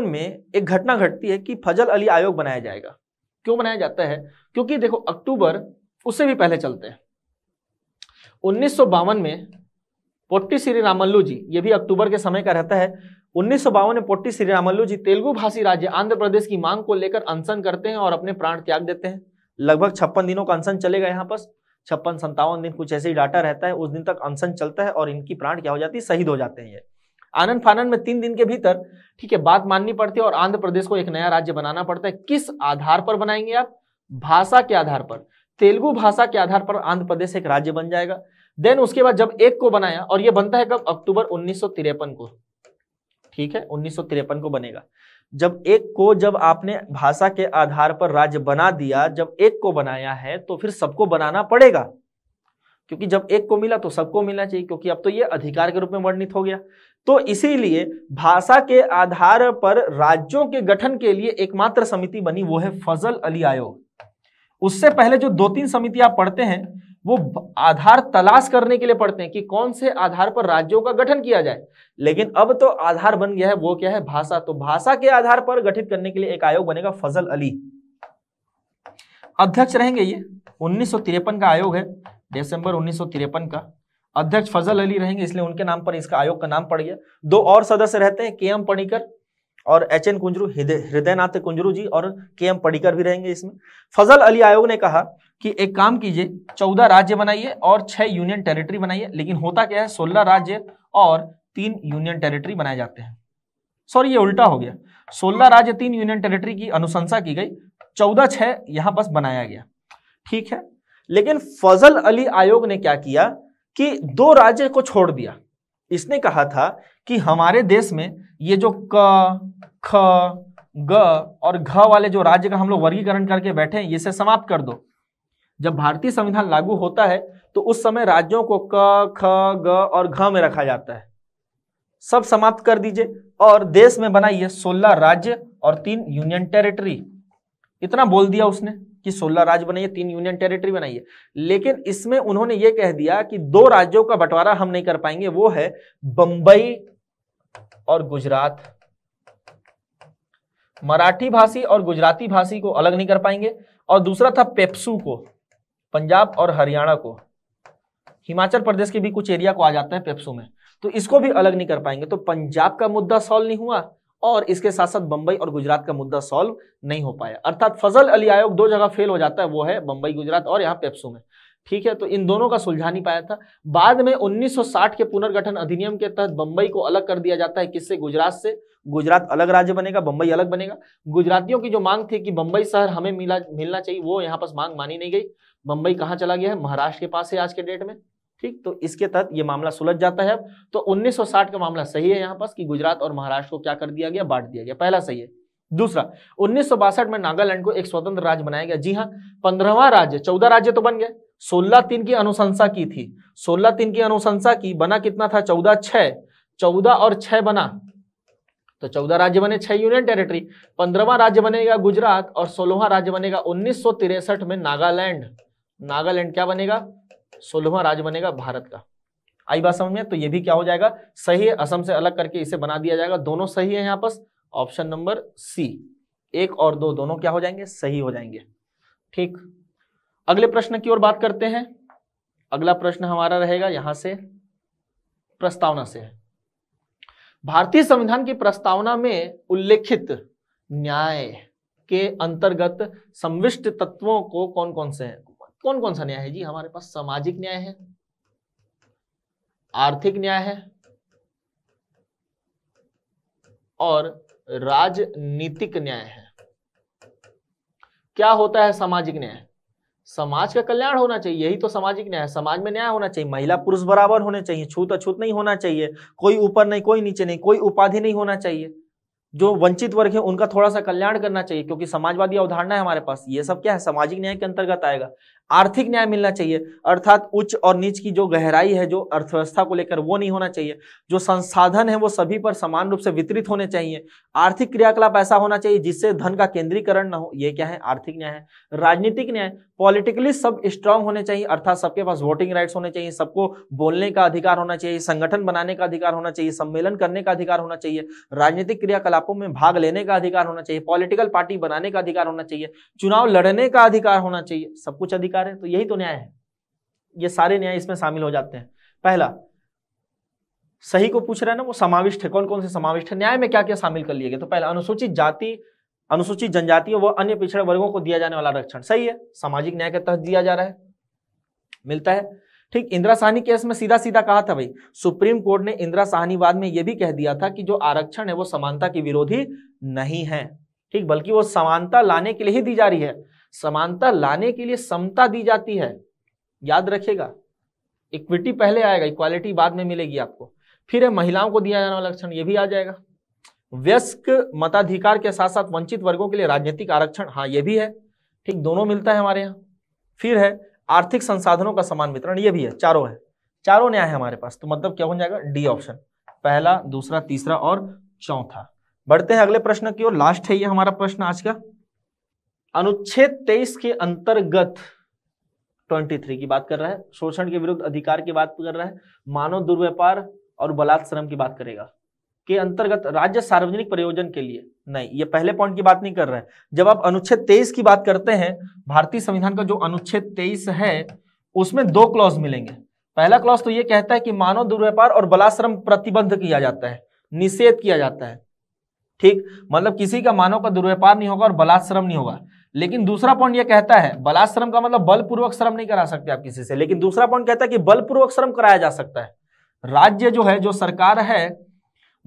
में एक घटना घटती है कि फजल अली आयोग बनाया जाएगा क्यों बनाया जाता है क्योंकि देखो अक्टूबर उससे भी पहले चलते हैं उन्नीस में पोट्टी श्री रामल्लू जी ये भी अक्टूबर के समय का रहता है उन्नीस में पोट्टी श्री रामल्लू जी तेलुगु भाषी राज्य आंध्र प्रदेश की मांग को लेकर अनशन करते हैं और अपने प्राण त्याग देते हैं लगभग छप्पन दिनों का अनशन चलेगा यहाँ पर छप्पन संतावन दिन कुछ ऐसे ही डाटा रहता है उस दिन तक अनशन चलता है और इनकी प्राण क्या हो जाती है शहीद हो जाते हैं ये आनंद फानंद में तीन दिन के भीतर ठीक है बात माननी पड़ती है और आंध्र प्रदेश को एक नया राज्य बनाना पड़ता है किस आधार पर बनाएंगे आप भाषा के आधार पर तेलुगु भाषा के आधार पर आंध्र प्रदेश एक राज्य बन जाएगा देन उसके बाद जब एक को बनाया और ये बनता है कब अक्टूबर उन्नीस को ठीक है उन्नीस को बनेगा जब एक को जब आपने भाषा के आधार पर राज्य बना दिया जब एक को बनाया है तो फिर सबको बनाना पड़ेगा क्योंकि जब एक को मिला तो सबको मिलना चाहिए क्योंकि अब तो ये अधिकार के रूप में वर्णित हो गया तो इसीलिए भाषा के आधार पर राज्यों के गठन के लिए एकमात्र समिति बनी वो है फजल अली आयोग उससे पहले जो दो तीन समितियां पढ़ते हैं वो आधार तलाश करने के लिए पढ़ते हैं कि कौन से आधार पर राज्यों का गठन किया जाए लेकिन अब तो आधार बन गया है वो क्या है भाषा तो भाषा के आधार पर गठित करने के लिए एक आयोग बनेगा फजल अली अध्यक्ष रहेंगे ये उन्नीस का आयोग है दिसंबर उन्नीस का अध्यक्ष फजल अली रहेंगे इसलिए उनके नाम पर इसका आयोग का नाम पड़ गया दो और सदस्य रहते हैं के एम पणिकर और एच एन कुंजरू हृदयनाथ कुंजरू जी और के एम पणिकर भी रहेंगे इसमें फजल अली आयोग ने कहा कि एक काम कीजिए चौदह राज्य बनाइए और छह यूनियन टेरिटरी बनाइए लेकिन होता क्या है सोलह राज्य और तीन यूनियन टेरिटरी बनाए जाते हैं सॉरी ये उल्टा हो गया सोलह राज्य तीन यूनियन टेरिटरी की अनुशंसा की गई चौदह छह यहां बस बनाया गया ठीक है लेकिन फजल अली आयोग ने क्या किया कि दो राज्य को छोड़ दिया इसने कहा था कि हमारे देश में ये जो क ख ग और घ वाले जो राज्य का हम लोग वर्गीकरण करके बैठे हैं इसे समाप्त कर दो जब भारतीय संविधान लागू होता है तो उस समय राज्यों को क ख ग और घ में रखा जाता है सब समाप्त कर दीजिए और देश में बनाइए सोलह राज्य और तीन यूनियन टेरिटरी इतना बोल दिया उसने कि सोलह राज्य बनाइए तीन यूनियन टेरिटरी बनाइए लेकिन इसमें उन्होंने यह कह दिया कि दो राज्यों का बंटवारा हम नहीं कर पाएंगे वो है बंबई और गुजरात मराठी भाषी और गुजराती भाषी को अलग नहीं कर पाएंगे और दूसरा था पेप्सू को पंजाब और हरियाणा को हिमाचल प्रदेश के भी कुछ एरिया को आ जाता है पेप्सो में तो इसको भी अलग नहीं कर पाएंगे तो पंजाब का मुद्दा सॉल्व नहीं हुआ और इसके साथ साथ बंबई और गुजरात का मुद्दा सॉल्व नहीं हो पाया अर्थात फजल अली आयोग दो जगह फेल हो जाता है वो है बंबई गुजरात और यहाँ पेप्सो में ठीक है तो इन दोनों का सुलझा नहीं पाया था बाद में 1960 के पुनर्गठन अधिनियम के तहत बंबई को अलग कर दिया जाता है किससे गुजरात से गुजरात अलग राज्य बनेगा बंबई अलग बनेगा गुजरातियों की जो मांग थी कि बंबई शहर हमें मिला मिलना चाहिए वो यहाँ पर मांग मानी नहीं गई बंबई कहाँ चला गया है महाराष्ट्र के पास है आज के डेट में ठीक तो इसके तहत ये मामला सुलझ जाता है अब तो 1960 का मामला सही है यहाँ पास कि गुजरात और महाराष्ट्र को क्या कर दिया गया बांट दिया गया पहला सही है दूसरा उन्नीस में नागालैंड को एक स्वतंत्र राज्य बनाया गया जी हाँ पंद्रहवा राज्य चौदह राज्य तो बन गए सोलह तीन की अनुशंसा की थी सोलह तीन की अनुशंसा की बना कितना था चौदह छह चौदह और छह बना तो चौदह राज्य बने छह यूनियन टेरिटरी पंद्रहवा राज्य बनेगा गुजरात और सोलहवा राज्य बनेगा उन्नीस में नागालैंड नागालैंड क्या बनेगा सोलहवा राज्य बनेगा भारत का आई बात समझ में तो ये भी क्या हो जाएगा सही है असम से अलग करके इसे बना दिया जाएगा दोनों सही है यहाँ पर ऑप्शन नंबर सी एक और दो दोनों क्या हो जाएंगे सही हो जाएंगे ठीक अगले प्रश्न की ओर बात करते हैं अगला प्रश्न हमारा रहेगा यहां से प्रस्तावना से भारतीय संविधान की प्रस्तावना में उल्लेखित न्याय के अंतर्गत संविष्ट तत्वों को कौन कौन से हैं कौन कौन सा न्याय है जी हमारे पास सामाजिक न्याय है आर्थिक न्याय है और राजनीतिक न्याय है क्या होता है सामाजिक न्याय समाज का कल्याण होना चाहिए यही तो सामाजिक न्याय समाज में न्याय होना चाहिए महिला पुरुष बराबर होने चाहिए छूत अछूत नहीं होना चाहिए कोई ऊपर नहीं कोई नीचे नहीं कोई उपाधि नहीं होना चाहिए जो वंचित वर्ग है उनका थोड़ा सा कल्याण करना चाहिए क्योंकि समाजवादी अवधारणा है हमारे पास ये सब क्या है सामाजिक न्याय के अंतर्गत आएगा आर्थिक न्याय मिलना चाहिए अर्थात उच्च और नीच की जो गहराई है जो अर्थव्यवस्था को लेकर वो नहीं होना चाहिए जो संसाधन है वो सभी पर समान रूप से वितरित होने चाहिए आर्थिक क्रियाकलाप ऐसा होना चाहिए जिससे धन का केंद्रीकरण ना हो ये क्या है आर्थिक न्याय है राजनीतिक न्याय पॉलिटिकली सब स्ट्रांग होने चाहिए अर्थात सबके पास वोटिंग राइट्स होने चाहिए सबको बोलने का अधिकार होना चाहिए संगठन बनाने का अधिकार होना चाहिए सम्मेलन करने का अधिकार होना चाहिए राजनीतिक क्रियाकलापों में भाग लेने का अधिकार होना चाहिए पॉलिटिकल पार्टी बनाने का अधिकार होना चाहिए चुनाव लड़ने का अधिकार होना चाहिए सब कुछ अधिकार अधिकार है तो यही तो न्याय है ये सारे न्याय इसमें शामिल हो जाते हैं पहला सही को पूछ रहे हैं ना वो समाविष्ट है कौन कौन से समाविष्ट है न्याय में क्या क्या शामिल कर लिए गए तो पहला अनुसूचित जाति अनुसूचित जनजाति व अन्य पिछड़े वर्गों को दिया जाने वाला आरक्षण सही है सामाजिक न्याय के तहत दिया जा रहा है मिलता है ठीक इंदिरा साहनी केस में सीधा सीधा कहा था भाई सुप्रीम कोर्ट ने इंदिरा साहनी बाद में यह भी कह दिया था कि जो आरक्षण है वो समानता के विरोधी नहीं है ठीक बल्कि वो समानता लाने के लिए ही दी जा रही है समानता लाने के लिए समता दी जाती है याद रखेगा इक्विटी पहले आएगा इक्वालिटी बाद में मिलेगी आपको फिर है महिलाओं को दिया जाने वाला आरक्षण ये भी आ जाएगा व्यस्क मताधिकार के साथ साथ वंचित वर्गों के लिए राजनीतिक आरक्षण हाँ ये भी है ठीक दोनों मिलता है हमारे यहाँ फिर है आर्थिक संसाधनों का समान वितरण ये भी है चारों है चारों न्याय है हमारे पास तो मतलब क्या हो जाएगा डी ऑप्शन पहला दूसरा तीसरा और चौथा बढ़ते हैं अगले प्रश्न की ओर लास्ट है ये हमारा प्रश्न आज का अनुच्छेद 23 के अंतर्गत 23 की बात कर रहा है शोषण के विरुद्ध अधिकार की बात कर रहा है मानव दुर्व्यापार और बलात्श्रम की बात करेगा के अंतर्गत राज्य सार्वजनिक प्रयोजन के लिए नहीं ये पहले पॉइंट की बात नहीं कर रहे हैं जब आप अनुच्छेद तेईस की बात करते हैं भारतीय संविधान का जो अनुच्छेद तेईस है उसमें दो क्लॉज मिलेंगे पहला क्लॉज तो ये कहता है कि मानव दुर्व्यापार और बलाश्रम प्रतिबंध किया जाता है निषेध किया जाता है ठीक मतलब किसी का मानव का दुर्व्यापार नहीं होगा और बलाश्रम नहीं होगा लेकिन दूसरा पॉइंट यह कहता है बलाश्रम का मतलब बलपूर्वक श्रम नहीं करा सकते आप किसी से लेकिन दूसरा पॉइंट कहता है कि बलपूर्वक श्रम कराया जा सकता है राज्य जो है जो सरकार है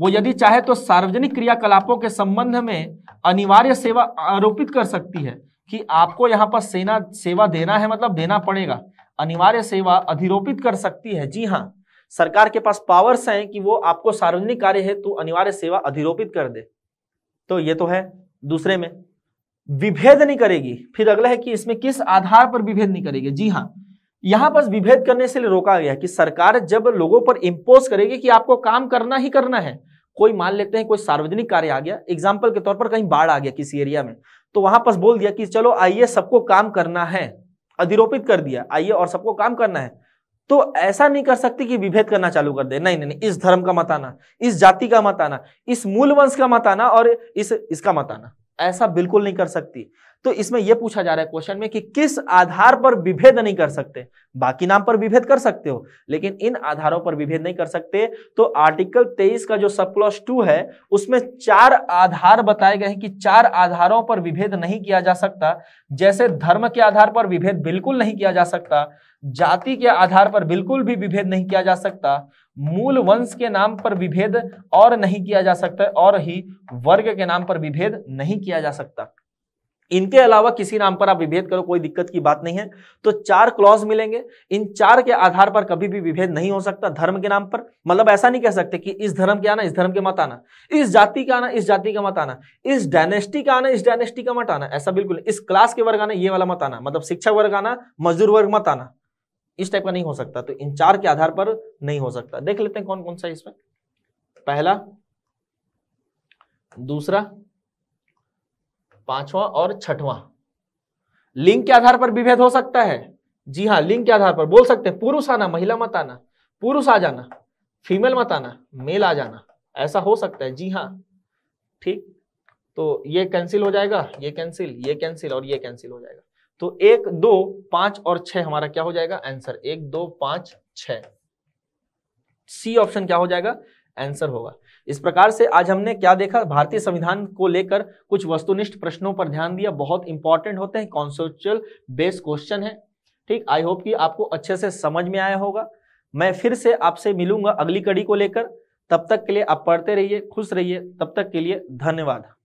वो यदि चाहे तो सार्वजनिक क्रियाकलापों के संबंध में अनिवार्य सेवा आरोपित कर सकती है कि आपको यहाँ पर सेना सेवा देना है मतलब देना पड़ेगा अनिवार्य सेवा अधिरोपित कर सकती है जी हाँ सरकार के पास पावर्स हैं कि वो आपको सार्वजनिक कार्य है तो अनिवार्य सेवा अधिरोपित कर दे तो ये तो है दूसरे में विभेद नहीं करेगी फिर अगला है कि इसमें किस आधार पर विभेद नहीं करेगी जी हाँ यहां पर विभेद करने से रोका गया कि सरकार जब लोगों पर इम्पोज करेगी कि आपको काम करना ही करना है कोई मान लेते हैं कोई सार्वजनिक कार्य आ गया एग्जाम्पल के तौर पर कहीं बाढ़ आ गया किसी एरिया में तो वहां पर बोल दिया कि चलो आइए सबको काम करना है अधिरोपित कर दिया आइए और सबको काम करना है तो ऐसा नहीं कर सकती कि विभेद करना चालू कर दे नहीं नहीं नहीं इस धर्म का मत आना इस जाति का मत आना इस मूल वंश का मत आना और इस इसका मत आना ऐसा बिल्कुल नहीं कर सकती तो इसमें यह पूछा जा रहा है क्वेश्चन में कि किस आधार पर विभेद नहीं कर सकते बाकी नाम पर विभेद कर सकते हो लेकिन इन आधारों पर विभेद नहीं कर सकते तो आर्टिकल 23 का जो सब क्लॉस टू है उसमें चार आधार बताए गए हैं कि चार आधारों पर विभेद नहीं किया जा सकता जैसे धर्म के आधार पर विभेद बिल्कुल नहीं किया जा सकता जाति के आधार पर बिल्कुल भी विभेद नहीं किया जा सकता मूल वंश के नाम पर विभेद और नहीं किया जा सकता और ही वर्ग के नाम पर विभेद नहीं किया जा सकता इनके अलावा किसी नाम पर आप विभेद करो कोई दिक्कत की बात नहीं है तो चार क्लॉज मिलेंगे इन चार के आधार पर कभी भी विभेद नहीं हो सकता धर्म के नाम पर मतलब ऐसा नहीं कह सकते कि इस धर्म के आना इस धर्म के मत आना इस जाति का आना इस जाति का मत आना इस डायनेस्टी का आना इस डायनेस्टी का मत आना ऐसा बिल्कुल इस क्लास के वर्ग आना ये वाला मत आना मतलब शिक्षा वर्ग आना मजदूर वर्ग मत आना इस टाइप का नहीं हो सकता तो इन चार के आधार पर नहीं हो सकता देख लेते हैं कौन कौन सा इसमें पहला दूसरा पांचवा और छठवां लिंग के आधार पर विभेद हो सकता है जी हाँ लिंग के आधार पर बोल सकते हैं पुरुष आना महिला मत आना पुरुष आ जाना फीमेल मत आना मेल आ जाना ऐसा हो सकता है जी हाँ ठीक तो ये कैंसिल हो जाएगा ये कैंसिल ये कैंसिल और ये कैंसिल हो जाएगा तो एक दो पांच और छह हमारा क्या हो जाएगा आंसर एक दो पांच छ सी ऑप्शन क्या हो जाएगा आंसर होगा इस प्रकार से आज हमने क्या देखा भारतीय संविधान को लेकर कुछ वस्तुनिष्ठ प्रश्नों पर ध्यान दिया बहुत इंपॉर्टेंट होते हैं कॉन्सेप्चुअल बेस्ड क्वेश्चन है ठीक आई होप कि आपको अच्छे से समझ में आया होगा मैं फिर से आपसे मिलूंगा अगली कड़ी को लेकर तब तक के लिए आप पढ़ते रहिए खुश रहिए तब तक के लिए धन्यवाद